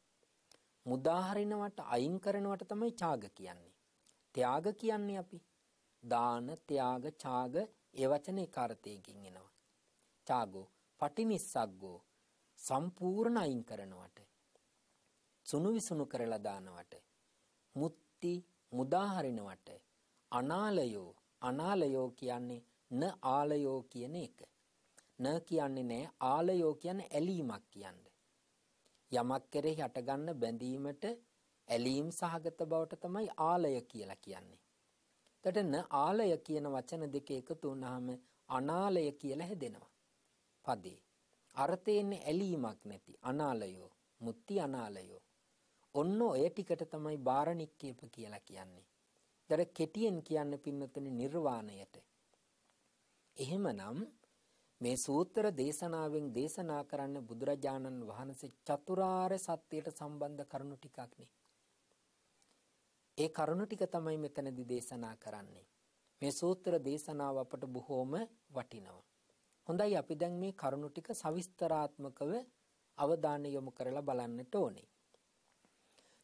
මුදාහරිනවට අයින් කරනවට තමයි ඡාග කියන්නේ. ත්‍යාග කියන්නේ අපි දාන, ත්‍යාග, ඡාග ඒ වචන එක අර්ථයකින් එනවා. ඡාගෝ, පටිනිස්සග්ගෝ සම්පූර්ණ අයින් කරනවට සුණු විසුණු කරලා දානවට මුත්‍ති මුදාහරිනවට අනාලයෝ අනාලයෝ කියන්නේ න ආලයෝ කියන එක න කියන්නේ නෑ ආලයෝ කියන්නේ ඇලීමක් කියන්නේ යමක් කෙරෙහි හටගන්න බැඳීමට ඇලීම් සහගත බවට තමයි ආලය කියලා කියන්නේ එතට න ආලය කියන වචන දෙක එකතු වුනහම අනාලය කියලා හැදෙනවා පදේ අර්ථයෙන් ඇලීමක් නැති අනාලයෝ මුත්‍ති අනාලයෝ ඔන්න ඔය ටිකට තමයි බාරණික්කේප කියලා කියන්නේ. දර කෙටියෙන් කියන්න පින්නතුනේ නිර්වාණයට. එහෙමනම් මේ සූත්‍ර දේශනාවෙන් දේශනා කරන්න බුදුරජාණන් වහන්සේ චතුරාර්ය සත්‍යයට සම්බන්ධ කරුණු ටිකක් නේ. ඒ කරුණු ටික තමයි මෙතනදී දේශනා කරන්නේ. මේ සූත්‍ර දේශනාව අපට බොහෝම වටිනවා. හොඳයි අපි දැන් මේ කරුණු ටික සවිස්තරාත්මකව අවධානය යොමු කරලා බලන්නට ඕනේ.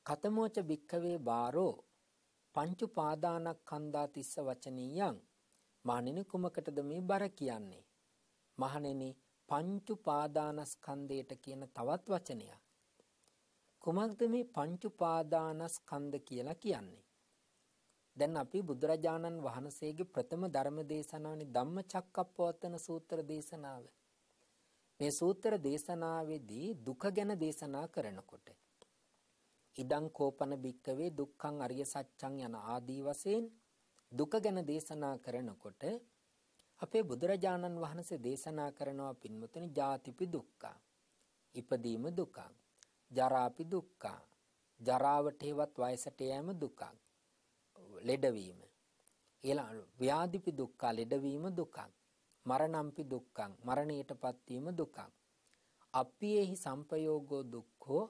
කතමෝච භික්කවේ බාරෝ පංචුපාදානක් කන්දා තිස්ස වචනීයන් මහණෙනි කුමකටද මේ බර කියන්නේ මහණෙනි පංචුපාදානස්කන්ධයට කියන තවත් වචනයක් කුමක්ද මේ පංචුපාදානස්කන්ධ කියලා කියන්නේ දැන් අපි බුදුරජාණන් වහන්සේගේ ප්‍රථම ධර්ම දේශනාවේ ධම්මචක්කප්පවත්තන සූත්‍ර දේශනාව මේ සූත්‍ර දේශනාවේදී දුක ගැන දේශනා කරනකොට ඉදං කෝපන භික්කවේ දුක්ඛං අරිය සත්‍යං යන ආදී වශයෙන් දුක ගැන දේශනා කරනකොට අපේ බුදුරජාණන් වහන්සේ දේශනා කරනවා පින්වතුනි ජාතිපි දුක්ඛ ඉපදීම දුකක් ජරාපි දුක්ඛ ජරාවට හේවත් වයසට යෑම දුකක් ලෙඩවීම ඊළඟ ව්‍යාධිපි දුක්ඛ ලෙඩවීම දුකක් මරණම්පි දුක්ඛං මරණයටපත් වීම දුකක් අප්පියේහි සම්පයෝගෝ දුක්ඛෝ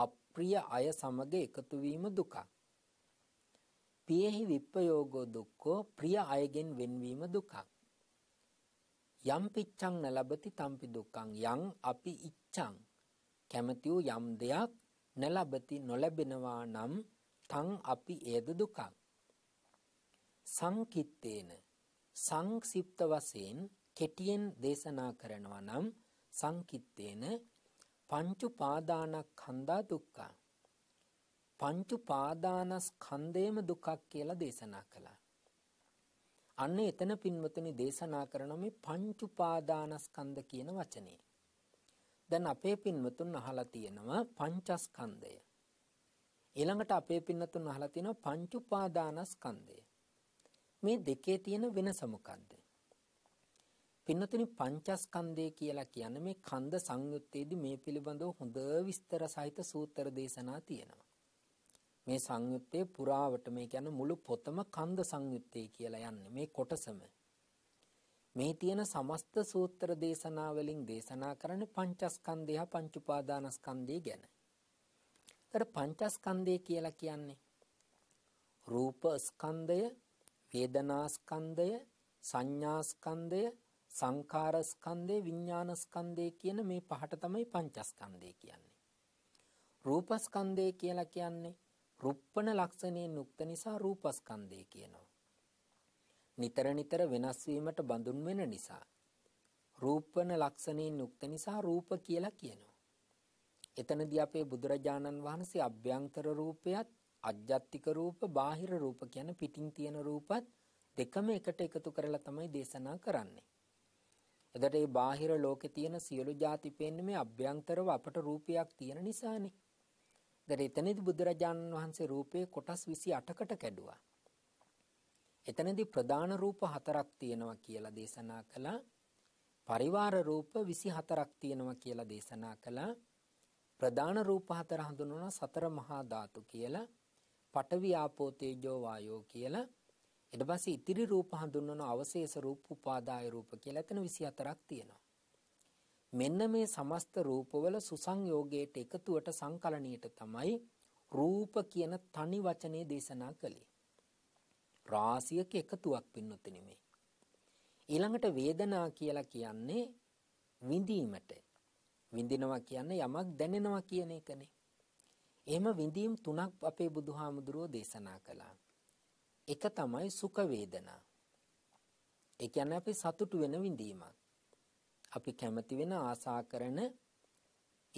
අප්‍රිය අය සමග එකතු වීම දුකක්. පියෙහි විප්පයෝගෝ දුක්ඛෝ ප්‍රිය අයගෙන් වෙන්වීම දුකක්. යම් පිච්ඡං නලබති තම්පි දුක්ඛං යං අපි ඉච්ඡං කැමති වූ යම් දෙයක් නලබති නොලැබෙනවා නම් තං අපි ඒද දුකක්. සංකිට්තේන සංක්ෂිප්ත වශයෙන් කෙටියෙන් දේශනා කරනවා නම් සංකිට්තේන පංචුපාදානස්කන්ධා දුක්ඛා පංචුපාදානස්කන්ධයම දුකක් කියලා දේශනා කළා. අන්න එතන පින්වතුනි දේශනා කරන මේ පංචුපාදානස්කන්ධ කියන වචනේ. දැන් අපේ පින්වතුන් අහලා තියෙනවා පංචස්කන්ධය. ඊළඟට අපේ පින්නතුන් අහලා තියෙනවා පංච උපාදානස්කන්ධය. මේ දෙකේ තියෙන වෙනස මොකද්ද? පින්නතුනි පංචස්කන්ධය කියලා කියන්නේ මේ කන්ද සංයුත්තේදී මේ පිළිබඳව හොඳ විස්තර සහිත සූත්‍ර දේශනා තියෙනවා. මේ සංයුත්තේ පුරාවට මේ කියන්නේ මුළු පොතම කන්ද සංයුත්තේ කියලා යන්නේ මේ කොටසම. මේ තියෙන සමස්ත සූත්‍ර දේශනා වලින් දේශනා කරන්නේ පංචස්කන්ධය පංච උපාදානස්කන්ධය ගැන. ඒතර පංචස්කන්ධය කියලා කියන්නේ රූප ස්කන්ධය, වේදනා ස්කන්ධය, සංඥා ස්කන්ධය සංඛාර ස්කන්ධය විඥාන ස්කන්ධය කියන මේ පහට තමයි පංචස්කන්ධය කියන්නේ. රූප ස්කන්ධය කියලා කියන්නේ රුප්පණ ලක්ෂණයෙන් යුක්ත නිසා රූපස්කන්ධය කියනවා. නිතර නිතර වෙනස් වීමට බඳුන් වෙන නිසා රූපණ ලක්ෂණයෙන් යුක්ත නිසා රූප කියලා කියනවා. එතනදී අපේ බුදුරජාණන් වහන්සේ අභ්‍යන්තර රූපයත් අජ්ජත්තික රූප බාහිර රූප කියන පිටින් තියෙන රූපත් දෙකම එකට එකතු කරලා තමයි දේශනා කරන්නේ. එතකොට මේ බාහිර ලෝකේ තියෙන සියලු જાති පේන්නේ මේ අභ්‍යන්තරව අපට රූපයක් තියෙන නිසානේ. එතකොට එතනදී බුදුරජාණන් වහන්සේ රූපේ කොටස් 28කට කැඩුවා. එතනදී ප්‍රධාන රූප හතරක් තියෙනවා කියලා දේශනා කළා. පරිවාර රූප 24ක් තියෙනවා කියලා දේශනා කළා. ප්‍රධාන රූප හතර හඳුන්වනවා සතර මහා ධාතු කියලා. පඨවි ආපෝ තේජෝ වායෝ කියලා ඊට පස්සේ ඉතිරි රූප හඳුන්වන අවශේෂ රූප උපාදාය රූප කියලා එතන 24ක් තියෙනවා. මෙන්න මේ සමස්ත රූපවල සුසංයෝගයට එකතුවට සංකලණයට තමයි රූප කියන තනි වචනේ දේශනා කළේ. රාසියක එකතුවක් පින්නොත් නෙමෙයි. ඊළඟට වේදනා කියලා කියන්නේ විඳීමට. විඳිනවා කියන්නේ යමක් දැනෙනවා කියන එකනේ. එහෙම විඳීම් තුනක් අපේ බුදුහාමුදුරුවෝ දේශනා කළා. එක තමයි සුඛ වේදනා. ඒ කියන්නේ අපි සතුටු වෙන විඳීමක්. අපි කැමති වෙන ආසා කරන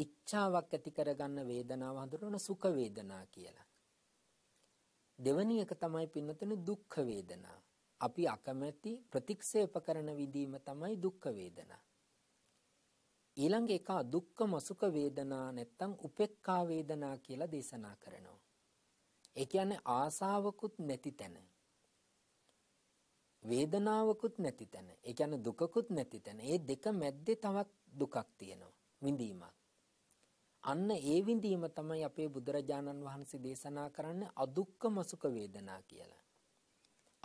ඉච්ඡාවක් ඇති කරගන්න වේදනාව හඳුනන සුඛ වේදනා කියලා. දෙවැනි එක තමයි පින්නතන දුක්ඛ වේදනා. අපි අකමැති ප්‍රතික්ෂේප කරන විඳීම තමයි දුක්ඛ වේදනා. ඊළඟ එක දුක්ඛ මසුඛ වේදනා නැත්තම් උපේක්ඛා වේදනා කියලා දේශනා කරනවා. ඒ කියන්නේ ආසාවකුත් නැති තැන. වේදනාවකුත් නැති තැන. ඒ කියන්නේ දුකකුත් නැති තැන. මේ දෙක මැද්දේ තවත් දුකක් තියෙනවා. විඳීමක්. අන්න ඒ විඳීම තමයි අපේ බුදුරජාණන් වහන්සේ දේශනා කරන්නේ අදුක්කම සුඛ වේදනා කියලා.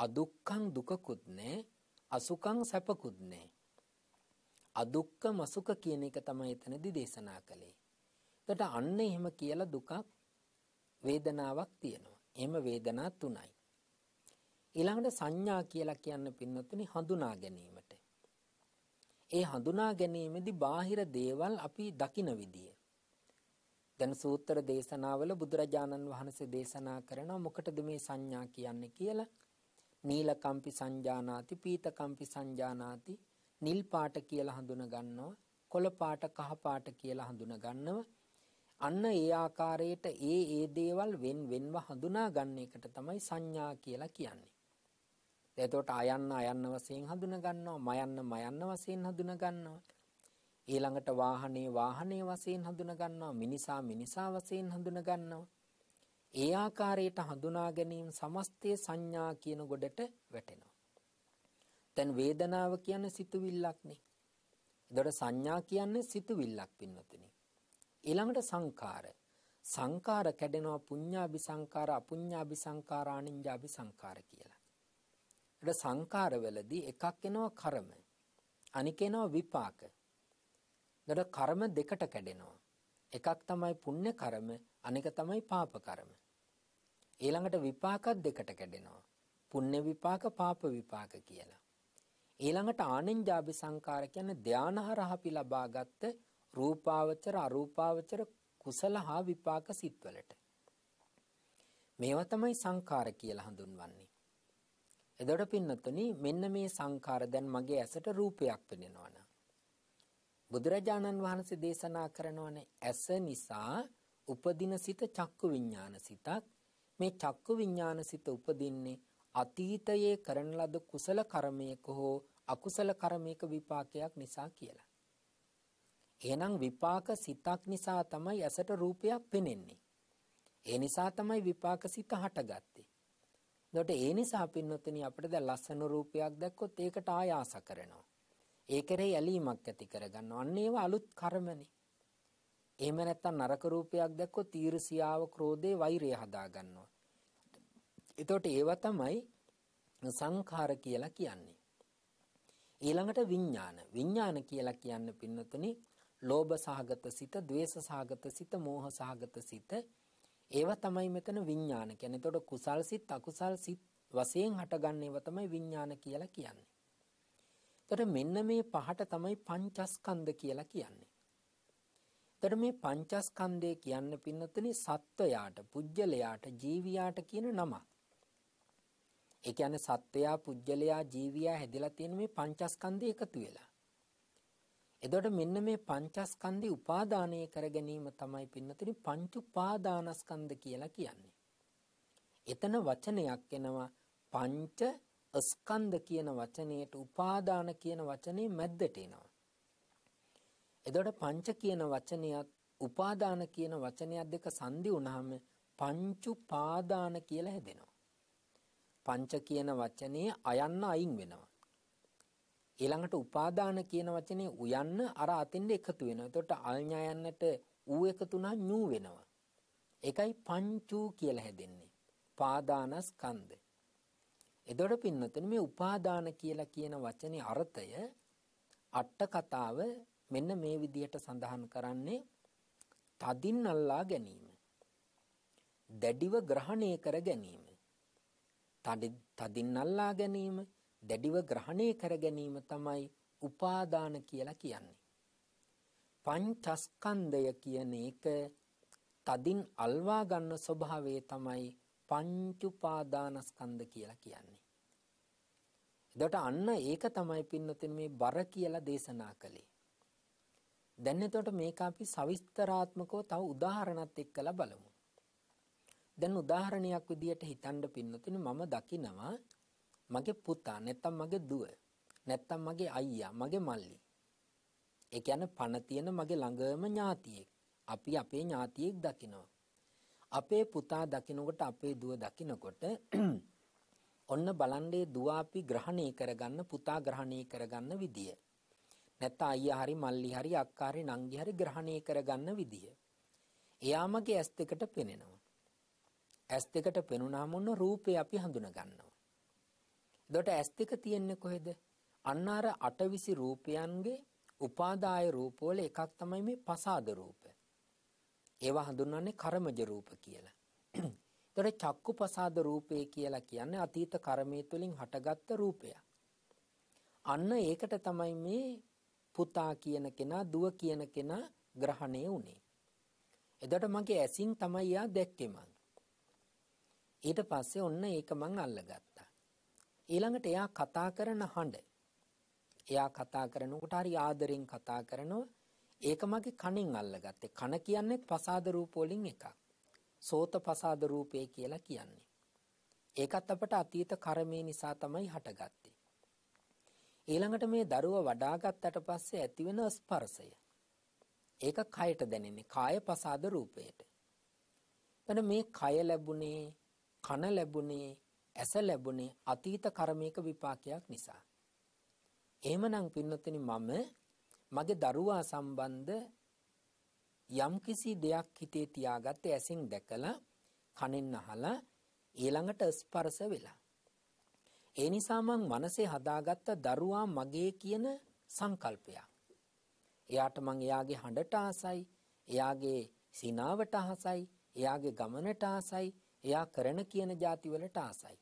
අදුක්ඛං දුකකුත් නැහැ, අසුඛං සැපකුත් නැහැ. අදුක්කම සුඛ කියන එක තමයි එතනදී දේශනා කළේ. එතකොට අන්න එහෙම කියලා දුකක් වේදනාවක් තියෙනවා. එහෙම වේදනා තුනයි. ඊළඟට සංඥා කියලා කියන්න පින්නතුනි හඳුනා ගැනීමට. ඒ හඳුනා ගැනීමේදී බාහිර දේවල් අපි දකින විදිය. දැන් සූත්‍ර දේශනාවල බුදුරජාණන් වහන්සේ දේශනා කරන මොකටද මේ සංඥා කියන්නේ කියලා නීලකම්පි සංජානාති පීතකම්පි සංජානාති නිල් පාට කියලා හඳුනා ගන්නවා කොළ පාට කහ පාට කියලා හඳුනා ගන්නවා අන්න ඒ ආකාරයට ඒ ඒ දේවල් වෙන් වෙන්ව හඳුනා ගන්න එකට තමයි සංඥා කියලා කියන්නේ. එතකොට අයන්න අයන්න වශයෙන් හඳුනා ගන්නවා, මයන්න මයන්න වශයෙන් හඳුනා ගන්නවා. ඊළඟට වාහනේ වාහනේ වශයෙන් හඳුනා ගන්නවා, මිනිසා මිනිසා වශයෙන් හඳුනා ගන්නවා. ඒ ආකාරයට හඳුනා ගැනීම සමස්තය සංඥා කියන ගොඩට වැටෙනවා. දැන් වේදනාව කියන්නේ සිතුවිල්ලක්නේ. එතකොට සංඥා කියන්නේ සිතුවිල්ලක් පින්නතුනි. ඊළඟට සංකාර. සංකාර කැඩෙනවා පුඤ්ඤාභි සංකාර අපුඤ්ඤාභි සංකාර අනිඤ්ඤාභි සංකාර කියලා. ඒට සංකාරවලදී එකක් එනවා කර්ම. අනික එනවා විපාක. ඒකට කර්ම දෙකට කැඩෙනවා. එකක් තමයි පුණ්‍ය කර්ම, අනික තමයි පාප කර්ම. ඊළඟට විපාකත් දෙකට කැඩෙනවා. පුණ්‍ය විපාක පාප විපාක කියලා. ඊළඟට ආනෙන්ජාභි සංකාර කියන්නේ ධානහරහ අපි ලබාගත්තු රූපාවචර අරූපාවචර කුසල හා විපාක සිත්වලට. මේවා තමයි සංඛාර කියලා හඳුන්වන්නේ. එදොට පින්නතුනි මෙන්න මේ සංඛාර දැන් මගේ ඇසට රූපයක් පෙනෙනවන. බුදුරජාණන් වහන්සේ දේශනා කරනවනේ ඇස නිසා උපදින සිත චක්කු විඥාන සිතක් මේ චක්කු විඥාන සිත උපදින්නේ අතීතයේ කරන ලද කුසල කර්මයක හෝ අකුසල කර්මයක විපාකයක් නිසා කියලා. එහෙනම් විපාක සිතක් නිසා තමයි ඇසට රූපයක් පෙනෙන්නේ. ඒ නිසා තමයි විපාක සිත හටගත්තේ. එතකොට ඒ නිසා පින්නොතනි අපිට දැන් ලස්සන රූපයක් දැක්කොත් ඒකට ආයාස කරනවා. ඒ කෙරෙහි ඇලීමක් ඇති කරගන්නවා. අන්න ඒව අලුත් කර්මනේ. එහෙම නැත්තම් නරක රූපයක් දැක්කොත් ඊර්ෂියාව, ක්‍රෝධේ, වෛරය හදාගන්නවා. එතකොට ඒව තමයි සංඛාර කියලා කියන්නේ. ඊළඟට විඥාන. විඥාන කියලා කියන්න පින්නතුනේ ලෝභ සහගත සිත, ద్వේෂ සහගත සිත, මෝහ සහගත සිත ඒවා තමයි මෙතන විඥාන කියන්නේ. එතකොට කුසල් සිත්, අකුසල් සිත් වශයෙන් හටගන්න ඒවා තමයි විඥාන කියලා කියන්නේ. එතකොට මෙන්න මේ පහට තමයි පංචස්කන්ධ කියලා කියන්නේ. එතකොට මේ පංචස්කන්ධය කියන්න පින්නතනේ සත්වයාට, පුජ්‍යලයාට, ජීවියාට කියන නමක්. ඒ කියන්නේ සත්වයා, පුජ්‍යලයා, ජීවියා හැදලා තියෙන මේ පංචස්කන්ධය එකතු වෙලා. එතකොට මෙන්න මේ පංචස්කන්ධේ උපාදානය කර ගැනීම තමයි පින්නතුනි පංච උපාදානස්කන්ධ කියලා කියන්නේ. එතන වචනයක් එනවා පංච ස්කන්ධ කියන වචනයට උපාදාන කියන වචනේ මැද්දට එනවා. එතකොට පංච කියන වචනයත් උපාදාන කියන වචනයත් දෙක සංදි වුණාම පංච උපාදාන කියලා හැදෙනවා. පංච කියන වචනේ අයන්න අයින් වෙනවා. ඊළඟට උපාදාන කියන වචනේ උයන්න අර අතින්ද එකතු වෙනවා. එතකොට අඥායන්නට ඌ එකතු වුණා ඤූ වෙනවා. ඒකයි පංචූ කියලා හැදෙන්නේ. පාදානස්කන්ධ. එතකොට පින්නතන මේ උපාදාන කියලා කියන වචනේ අර්ථය අට කතාව මෙන්න මේ විදිහට සඳහන් කරන්නේ තදින් අල්ලා ගැනීම. දැඩිව ග්‍රහණය කර ගැනීම. තදින් අල්ලා ගැනීම දැඩිව ග්‍රහණය කර ගැනීම තමයි උපාදාන කියලා කියන්නේ. පංචස්කන්ධය කියන එක තදින් අල්වා ගන්න ස්වභාවය තමයි පංච උපාදානස්කන්ධ කියලා කියන්නේ. එතකොට අන්න ඒක තමයි පින්නතින් මේ බර කියලා දේශනා කළේ. දැන් එතකොට මේක අපි සවිස්තරාත්මකව තව උදාහරණත් එක්කලා බලමු. දැන් උදාහරණයක් විදියට හිතන්න පින්නතින් මම දකිනවා මගේ පුතා නැත්තම් මගේ දුව නැත්තම් මගේ අයියා මගේ මල්ලි ඒ කියන්නේ පණ තියෙන මගේ ළඟම ඥාතියෙක් අපි අපේ ඥාතියෙක් දකිනවා අපේ පුතා දකිනකොට අපේ දුව දකිනකොට ඔන්න බලන්නේ දුව අපි ග්‍රහණය කරගන්න පුතා ග්‍රහණය කරගන්න විදිය නැත්නම් අයියා හරි මල්ලි හරි අක්කා හරි නංගි හරි ග්‍රහණය කරගන්න විදිය එයා මගේ ඇස් දෙකට පෙනෙනවා ඇස් දෙකට පෙනුනාම ඔන්න රූපේ අපි හඳුනා ගන්නවා දොට ඇස් දෙක තියෙන්නේ කොහෙද? අන්න අර අටවිසි රූපයන්ගේ උපාදාය රූපවල එකක් තමයි මේ පසාද රූප. ඒවා හඳුන්වන්නේ කර්මජ රූප කියලා. එතකොට චක්කු පසාද රූපය කියලා කියන්නේ අතීත කර්මයේ තුලින් හටගත්ත රූපයක්. අන්න ඒකට තමයි මේ පුතා කියන කෙනා දුව කියන කෙනා ග්‍රහණය වුනේ. එතකොට මගේ ඇසින් තමයි යා දැක්කේ මං. ඊට පස්සේ ඔන්න ඒක මං අල්ලගත්තා. ඊළඟට එයා කතා කරන හඬ එයා කතා කරනකොට හරි ආදරෙන් කතා කරනවා ඒක මගේ කණින් අල්ලගත්තේ කන කියන්නේ පසාද රූප වලින් එකක් සෝත පසාද රූපය කියලා කියන්නේ ඒකත් අපට අතීත කර්මය නිසා තමයි හටගත්තේ ඊළඟට මේ දරුවා වඩාගත්තට පස්සේ ඇතිවෙන ස්පර්ශය ඒක කයට දැනෙන්නේ කාය පසාද රූපයට එතන මේ කය ලැබුණේ කන ලැබුණේ ඇස ලැබුණේ අතීත කර්මයක විපාකයක් නිසා. එහෙමනම් පින්නතනි මම මගේ දරුවා සම්බන්ධ යම්කිසි දෙයක් හිතේ තියාගත්තේ ඇසින් දැකලා කනෙන් අහලා ඊළඟට ස්පර්ශ වෙලා. ඒ නිසා මං මනසේ හදාගත්ත දරුවා මගේ කියන සංකල්පයක්. එයාට මං එයාගේ හඬට ආසයි, එයාගේ සිනාවට ආසයි, එයාගේ ගමනට ආසයි, එයා කරන කියන જાතිවලට ආසයි.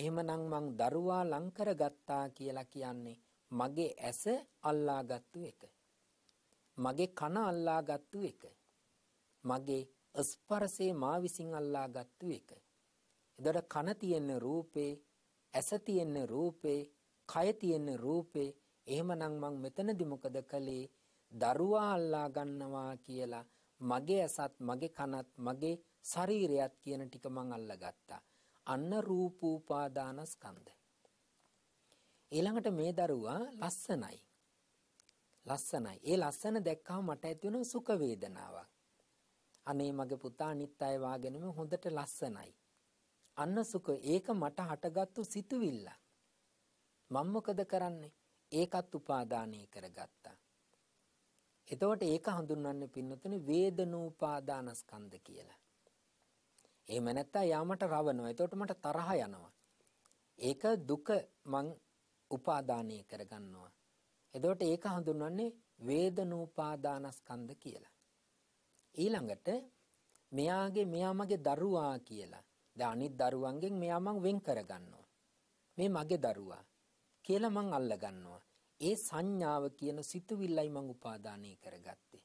එහෙමනම් මං දරුවා ලං කරගත්තා කියලා කියන්නේ මගේ ඇස අල්ලාගත්තු එක. මගේ කන අල්ලාගත්තු එක. මගේ ස්පර්ශේ මා විසින් අල්ලාගත්තු එක. එදොර කන තියෙන රූපේ, ඇස තියෙන රූපේ, කය තියෙන රූපේ එහෙමනම් මං මෙතනදි මොකද කළේ? දරුවා අල්ලා ගන්නවා කියලා මගේ ඇසත් මගේ කනත් මගේ ශරීරයත් කියන ටික මං අල්ලගත්තා. අන්න රූපූපාදානස්කන්ධ. ඊළඟට මේ දරුවා ලස්සනයි. ලස්සනයි. ඒ ලස්සන දැක්කම මට ඇති වෙන සුඛ වේදනාවක්. අනේ මගේ පුතා අනිත් අය වාගෙනම හොඳට ලස්සනයි. අන්න සුඛ ඒක මට හටගත්තු සිතුවිල්ල. මම මොකද කරන්නේ? ඒකත් උපාදානය කරගත්තා. එතකොට ඒක හඳුන්වන්නේ පින්නතුනේ වේදනෝපාදානස්කන්ධ කියලා. එහෙම නැත්තම් යාමට රවනවා. එතකොට මට තරහ යනවා. ඒක දුක මං උපාදානය කරගන්නවා. එතකොට ඒක හඳුන්වන්නේ වේදනෝපාදානස්කන්ධ කියලා. ඊළඟට මෙයාගේ මෙයා මගේ දරුවා කියලා. දැන් අනිත් දරුවන්ගෙන් මෙයා මං වෙන් කරගන්නවා. මේ මගේ දරුවා කියලා මං අල්ලගන්නවා. ඒ සංඥාව කියන සිතුවිල්ලයි මං උපාදානය කරගත්තේ.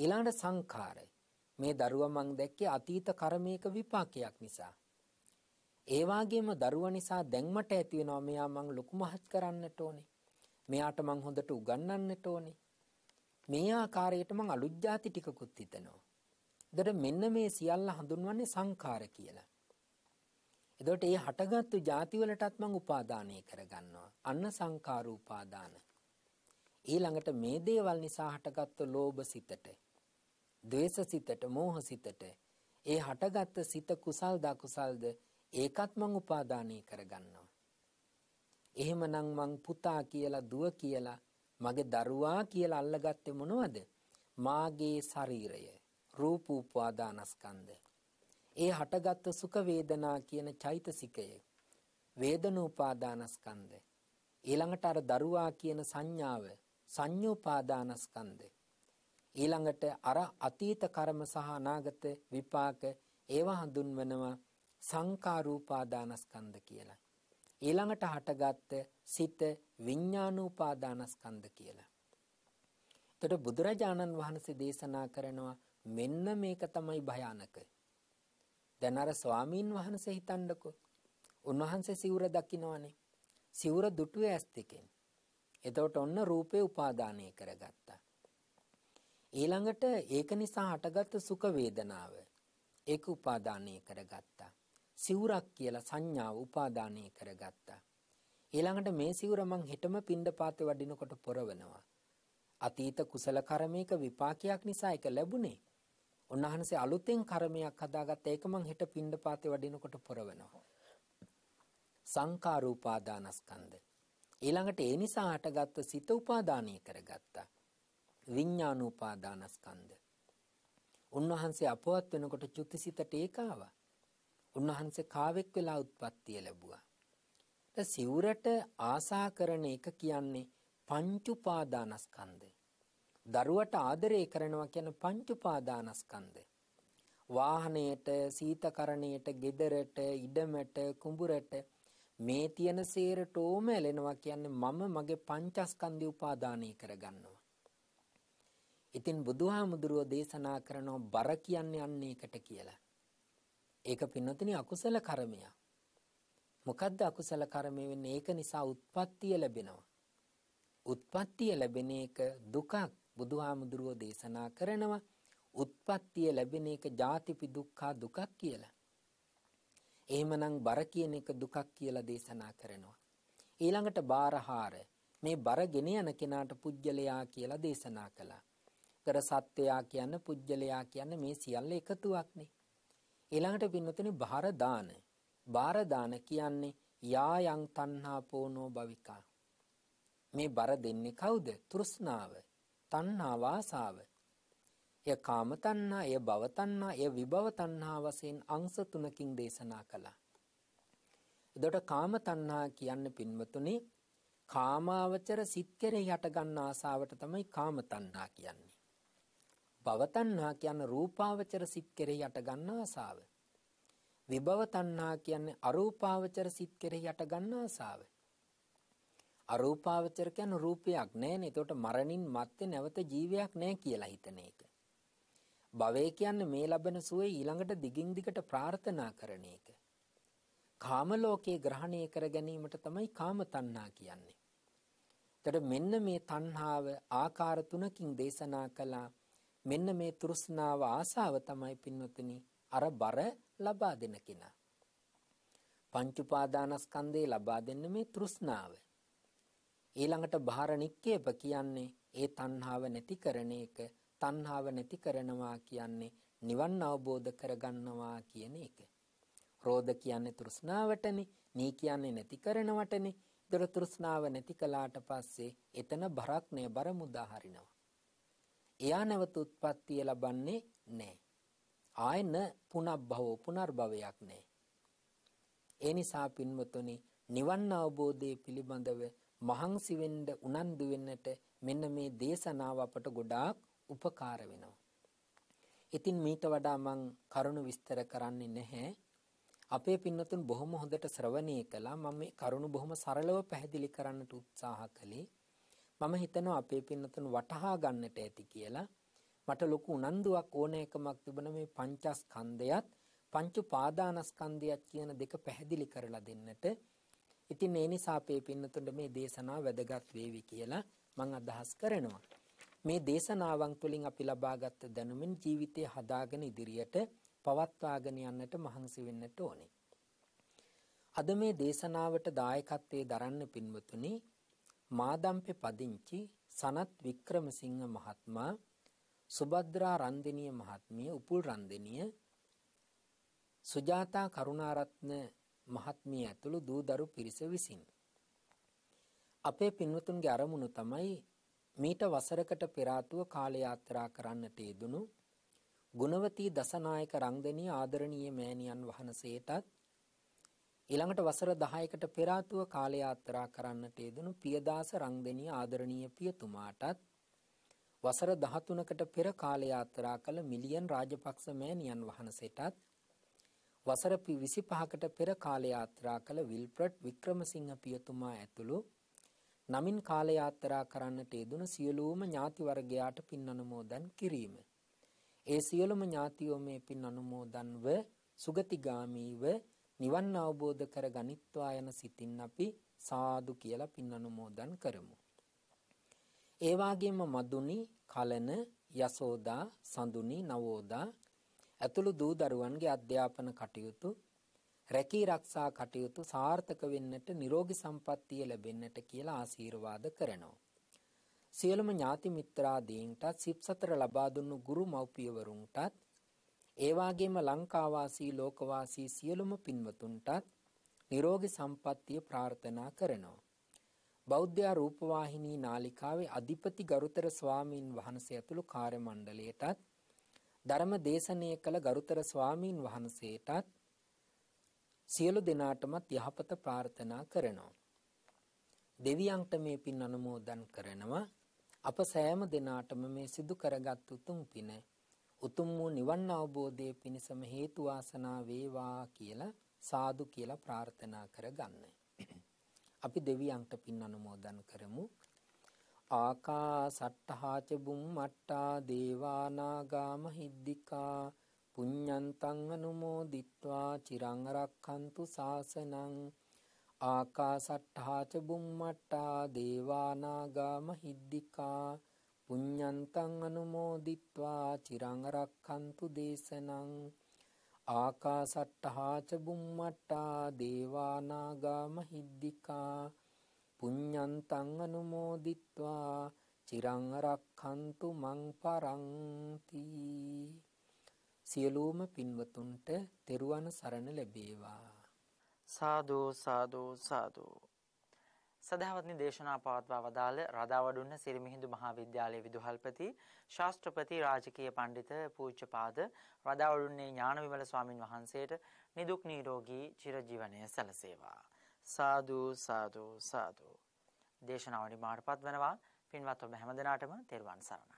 ඊළඟට සංඛාරය මේ දරුවා මං දැක්කේ අතීත කර්මයක විපාකයක් නිසා. ඒ වගේම දරුවා නිසා දැන් මට ඇති වෙනවා මෙයා මං ලොකු මහත් කරන්නට ඕනේ. මෙයාට මං හොඳට උගන්වන්නට ඕනේ. මේ ආකාරයට මං අලුත් જાති ටිකකුත් හිතනවා. එතකොට මෙන්න මේ සියල්ල හඳුන්වන්නේ සංඛාර කියලා. එතකොට ඒ හටගත්තු ಜಾති වලටත් මං උපාදානය කරගන්නවා. අන්න සංඛාර උපාදාන. ඊළඟට මේ දේවල් නිසා හටගත්තු ලෝභ සිතට ද්වේෂසිතට, මෝහසිතට ඒ හටගත්තු සිත කුසල්ද අකුසල්ද ඒකත් මං උපාදානය කරගන්නවා. එහෙමනම් මං පුතා කියලා දුව කියලා මගේ දරුවා කියලා අල්ලගත්තේ මොනවද? මාගේ ශරීරය, රූප උපාදානස්කන්ධ. ඒ හටගත්තු සුඛ වේදනා කියන චෛතසිකය වේදනෝපාදානස්කන්ධ. ඊළඟට අර දරුවා කියන සංඥාව සංඤෝපාදානස්කන්ධ. ඊළඟට අර අතීත කර්ම සහ අනාගත විපාක ඒවා හඳුන්වනවා සංකාරූපාදානස්කන්ධ කියලා. ඊළඟට හටගත් සිත විඥානූපාදානස්කන්ධ කියලා. එතකොට බුදුරජාණන් වහන්සේ දේශනා කරනවා මෙන්න මේක තමයි භයානක. දැන් අර ස්වාමීන් වහන්සේ හිතන්නකෝ. උන්වහන්සේ සිවුර දකින්නවනේ. සිවුර දුටුවේ ඇස් දෙකෙන්. එතකොට ඔන්න රූපේ උපාදානය කරගත්තා. ඊළඟට ඒක නිසා හටගත් සුඛ වේදනාව ඒක උපාදානය කරගත්තා. සිවුරක් කියලා සංඥාව උපාදානය කරගත්තා. ඊළඟට මේ සිවුර මං හෙටම පින්ඩපාතේ වඩිනකොට පොරවනවා. අතීත කුසල කර්මයක විපාකයක් නිසා ඒක ලැබුණේ. උන්වහන්සේ අලුතෙන් කර්මයක් හදාගත්ත ඒක මං හෙට පින්ඩපාතේ වඩිනකොට පොරවනවා. සංකාර උපාදානස්කන්ධ. ඊළඟට ඒ නිසා හටගත් සිත උපාදානය කරගත්තා. විඤ්ඤාණෝපාදානස්කන්ධ. උන්වහන්සේ අපවත් වෙනකොට චුතිසිතට ඒකාව. උන්වහන්සේ කාවෙක් වෙලා උත්පත්තිය ලැබුවා. සිවුරට ආසා කරන එක කියන්නේ පංචඋපාදානස්කන්ධය. දරුවට ආදරය කරනවා කියන පංචඋපාදානස්කන්ධය. වාහනයට, සීතකරණයට, ගෙදරට, ඉඩමට, කුඹුරට මේ තියෙන සේරටෝම ඇලෙනවා කියන්නේ මම මගේ පංචස්කන්ධය උපාදානය කරගන්නවා. ඉතින් බුදුහාමුදුරුවෝ දේශනා කරනවා බර කියන්නේ අන්න ඒකට කියලා. ඒක පින්නතනි අකුසල කර්මයක්. මොකද්ද අකුසල කර්මය වෙන්නේ? ඒක නිසා උත්පත්තිය ලැබෙනවා. උත්පත්තිය ලැබෙන එක දුකක් බුදුහාමුදුරුවෝ දේශනා කරනවා. උත්පත්තිය ලැබෙන එක ජාතිපි දුක්ඛා දුකක් කියලා. එහෙමනම් බර කියන එක දුකක් කියලා දේශනා කරනවා. ඊළඟට බාරහාර මේ බරගෙන යන කෙනාට පුජ්‍යලයා කියලා දේශනා කළා. අක්කර සත්‍යයා කියන්න පුජ්‍යලයා කියන්න මේ සියල්ල එකතුවක්නේ. ඊළඟට පින්නතුනි බාරදාන. බාරදාන කියන්නේ යායන් තණ්හා පෝනෝ භවිකා. මේ බර දෙන්නේ කවුද? තෘෂ්ණාව, තණ්හා වාසාව. එය කාම තණ්හා, එය භව තණ්හා, එය විභව තණ්හා වශයෙන් අංශ තුනකින් දේශනා කළා. එතකොට කාම තණ්හා කියන්නේ පින්වතුනි කාමාවචර සිත් කෙරෙහි හටගන්න ආසාවට තමයි කාම තණ්හා කියන්නේ. භව තණ්හා කියන්නේ රූපාවචර සිත් කෙරෙහි යටගන්න ආසාව. විභව තණ්හා කියන්නේ අරූපාවචර සිත් කෙරෙහි යටගන්න ආසාව. අරූපාවචර කියන්නේ රූපයක් නැහැනේ. ඒතකොට මරණින් මත්තේ නැවත ජීවයක් නැහැ කියලා හිතන එක. භවය කියන්නේ මේ ලබන සුවේ ඊළඟට දිගින් දිගට ප්‍රාර්ථනා කරන එක. කාම ලෝකේ ග්‍රහණය කර ගැනීමට තමයි කාම තණ්හා කියන්නේ. එතකොට මෙන්න මේ තණ්හාව ආකාර තුනකින් දේශනා කළා. මෙන්න මේ තෘෂ්ණාව ආසාව තමයි පින්වතුනි අර බර ලබා දෙන කෙනා. පංච උපාදානස්කන්ධේ ලබා දෙන්න මේ තෘෂ්ණාව. ඊළඟට බාහිර නික්කේප කියන්නේ ඒ තණ්හාව නැති කරන එක. තණ්හාව නැති කරනවා කියන්නේ නිවන් අවබෝධ කරගන්නවා කියන එක. ක්‍රෝධ කියන්නේ තෘෂ්ණාවටනේ, නී කියන්නේ නැති කරනවටනේ. ඒතර තෘෂ්ණාව නැති කළාට පස්සේ එතන බරක් නෑ බර මුදා හරිනවා. එයා නැවත උත්පත්තිය ලබන්නේ නැහැ. ආයන පුනබ්භව පුනර්භවයක් නැහැ. ඒ නිසා පින්වතුනි නිවන් අවබෝධය පිළිබඳව මහන්සි වෙන්න උනන්දු වෙන්නට මෙන්න මේ දේශනාව අපට ගොඩාක් උපකාර වෙනවා. ඉතින් මීට වඩා මං කරුණු විස්තර කරන්නේ නැහැ. අපේ පින්නතුන් බොහොම හොඳට ශ්‍රවණය කළා. මම මේ කරුණු බොහොම සරලව පැහැදිලි කරන්නට උත්සාහ කළේ. මම හිතනවා අපේ පින්නතුන් වටහා ගන්නට ඇති කියලා මට ලොකු උනන්දුවක් ඕනෑකමක් තිබුණ මේ පංචස්කන්ධයත් පංච පාදානස්කන්ධයත් කියන දෙක පැහැදිලි කරලා දෙන්නට ඉතින් ඒ නිසා අපේ පින්නතුන්ට මේ දේශනාව වැදගත් වේවි කියලා මම අදහස් කරනවා මේ දේශනාවන් තුළින් අපි ලබාගත් දැනුමින් ජීවිතය හදාගෙන ඉදිරියට පවත්වාගෙන යන්නට මහන්සි වෙන්නට ඕනේ අද මේ දේශනාවට දායකත්වයේ දරන්න පින්වතුනි මාදම්පෙ පදිංචි සනත් වික්‍රමසිංහ මහත්මයා සුබද්‍රා රන්දිනිය මහත්මිය උපුල් රන්දිනිය සුජාතා කරුණාරත්න මහත්මිය ඇතුළු දූ දරු පිරිස විසින් අපේ පින්වතුන්ගේ අරමුණු තමයි මීට වසරකට පෙර ආතුව කාල යාත්‍රා කරන්නට යෙදුණු ගුණවතී දසනායක රංගනී ආදරණීය මෑණියන් වහන්සේටත් ඊළඟට වසර 10කට පෙර ආතුව කාලය යාත්‍රා කරන්නට යෙදුණු පියදාස රංගදෙණිය ආදරණීය පියතුමාටත් වසර 13කට පෙර කාලය යාත්‍රා කළ මිලියන් රාජපක්ෂ මෑණියන් වහන්සේටත් වසර 25කට පෙර කාලය යාත්‍රා කළ විල්ප්‍රට් වික්‍රමසිංහ පියතුමා ඇතුළු නමින් කාලය යාත්‍රා කරන්නට යෙදුණු සියලුම ඥාති වර්ගයාට පින් අනුමෝදන් කිරීම. ඒ සියලුම ඥාතියෝ මේ පින් අනුමෝදන්ව සුගතිගාමීව නිවන් අවබෝධ කර ගනිත්වා යන සිතින් අපි සාදු කියලා පින් අනුමෝදන් කරමු. ඒ වගේම මදුනි, කලන, යසෝදා, සඳුනි, නවෝදා ඇතුළු දූ දරුවන්ගේ අධ්‍යාපන කටයුතු රැකී රක්ෂා කටයුතු සාර්ථක වෙන්නට නිරෝගී සම්පන්නිය ලැබෙන්නට කියලා ආශිර්වාද කරනවා. සියලුම ඥාති මිත්‍රාදීන්ටත් සිප් සතර ලබා දුන්නු ගුරු මව්පියවරුන්ටත් ඒ වගේම ලංකාවාසී ලෝකවාසී සියලුම පින්වතුන්ටත් නිරෝගී සම්පන්නිය ප්‍රාර්ථනා කරනවා. බෞද්ධ රූප වාහිනී නාලිකාවේ අධිපති ගරුතර ස්වාමින් වහන්සේ ඇතුළු කාර්ය මණ්ඩලයටත් ධර්ම දේශනය කළ ගරුතර ස්වාමින් වහන්සේටත් සියලු දෙනාටමත් යහපත ප්‍රාර්ථනා කරනවා. දෙවියන්ට මේ පින් අනුමෝදන් කරනවා. අප සෑම දිනාටම මේ සිදු කරගත් උතුම් පින උතුම් වූ නිවන් අවබෝධයේ පිණසම හේතු වාසනා වේවා කියලා සාදු කියලා ප්‍රාර්ථනා කරගන්න. අපි දෙවියන්ට පින් අනුමෝදන් කරමු. ආකාසට්ඨාච බුම්මට්ටා දේවානාගා මහිද්దికා පුඤ්ඤන්තං අනුමෝදිත්වා චිරං රක්ඛන්තු සාසනං ආකාසට්ඨාච බුම්මට්ටා දේවානාගා මහිද්దికා පුඤ්ඤන්තං අනුමෝදිත්වා චිරං රක්ඛන්තු දේශනං ආකාසට්ටහා ච බුම්මට්ටා දේවා නාග මහිද්దికා පුඤ්ඤන්තං අනුමෝදිත්වා චිරං රක්ඛන්තු මං පරන්ති සියලුම පින්වතුන්ට තෙරුවන් සරණ ලැබේවා සාදු සාදු සාදු සදහවත්නි දේශනා පවත්වා වදාළ රදාවඩුන්න සිරිමිහිඳු මහාවිද්‍යාලයේ විදුහල්පති ශාස්ත්‍රපති රාජකීය පණ්ඩිත පූජ්‍යපාද රදාවඩුන්නේ ඥානවිමල ස්වාමින් වහන්සේට නිදුක් නිරෝගී චිරජීවනය සැලසේවා සාදු සාදු සාදු දේශනාව නිමාඩපත් වෙනවා පින්වත් ඔබ හැමදෙනාටම තෙරුවන් සරණයි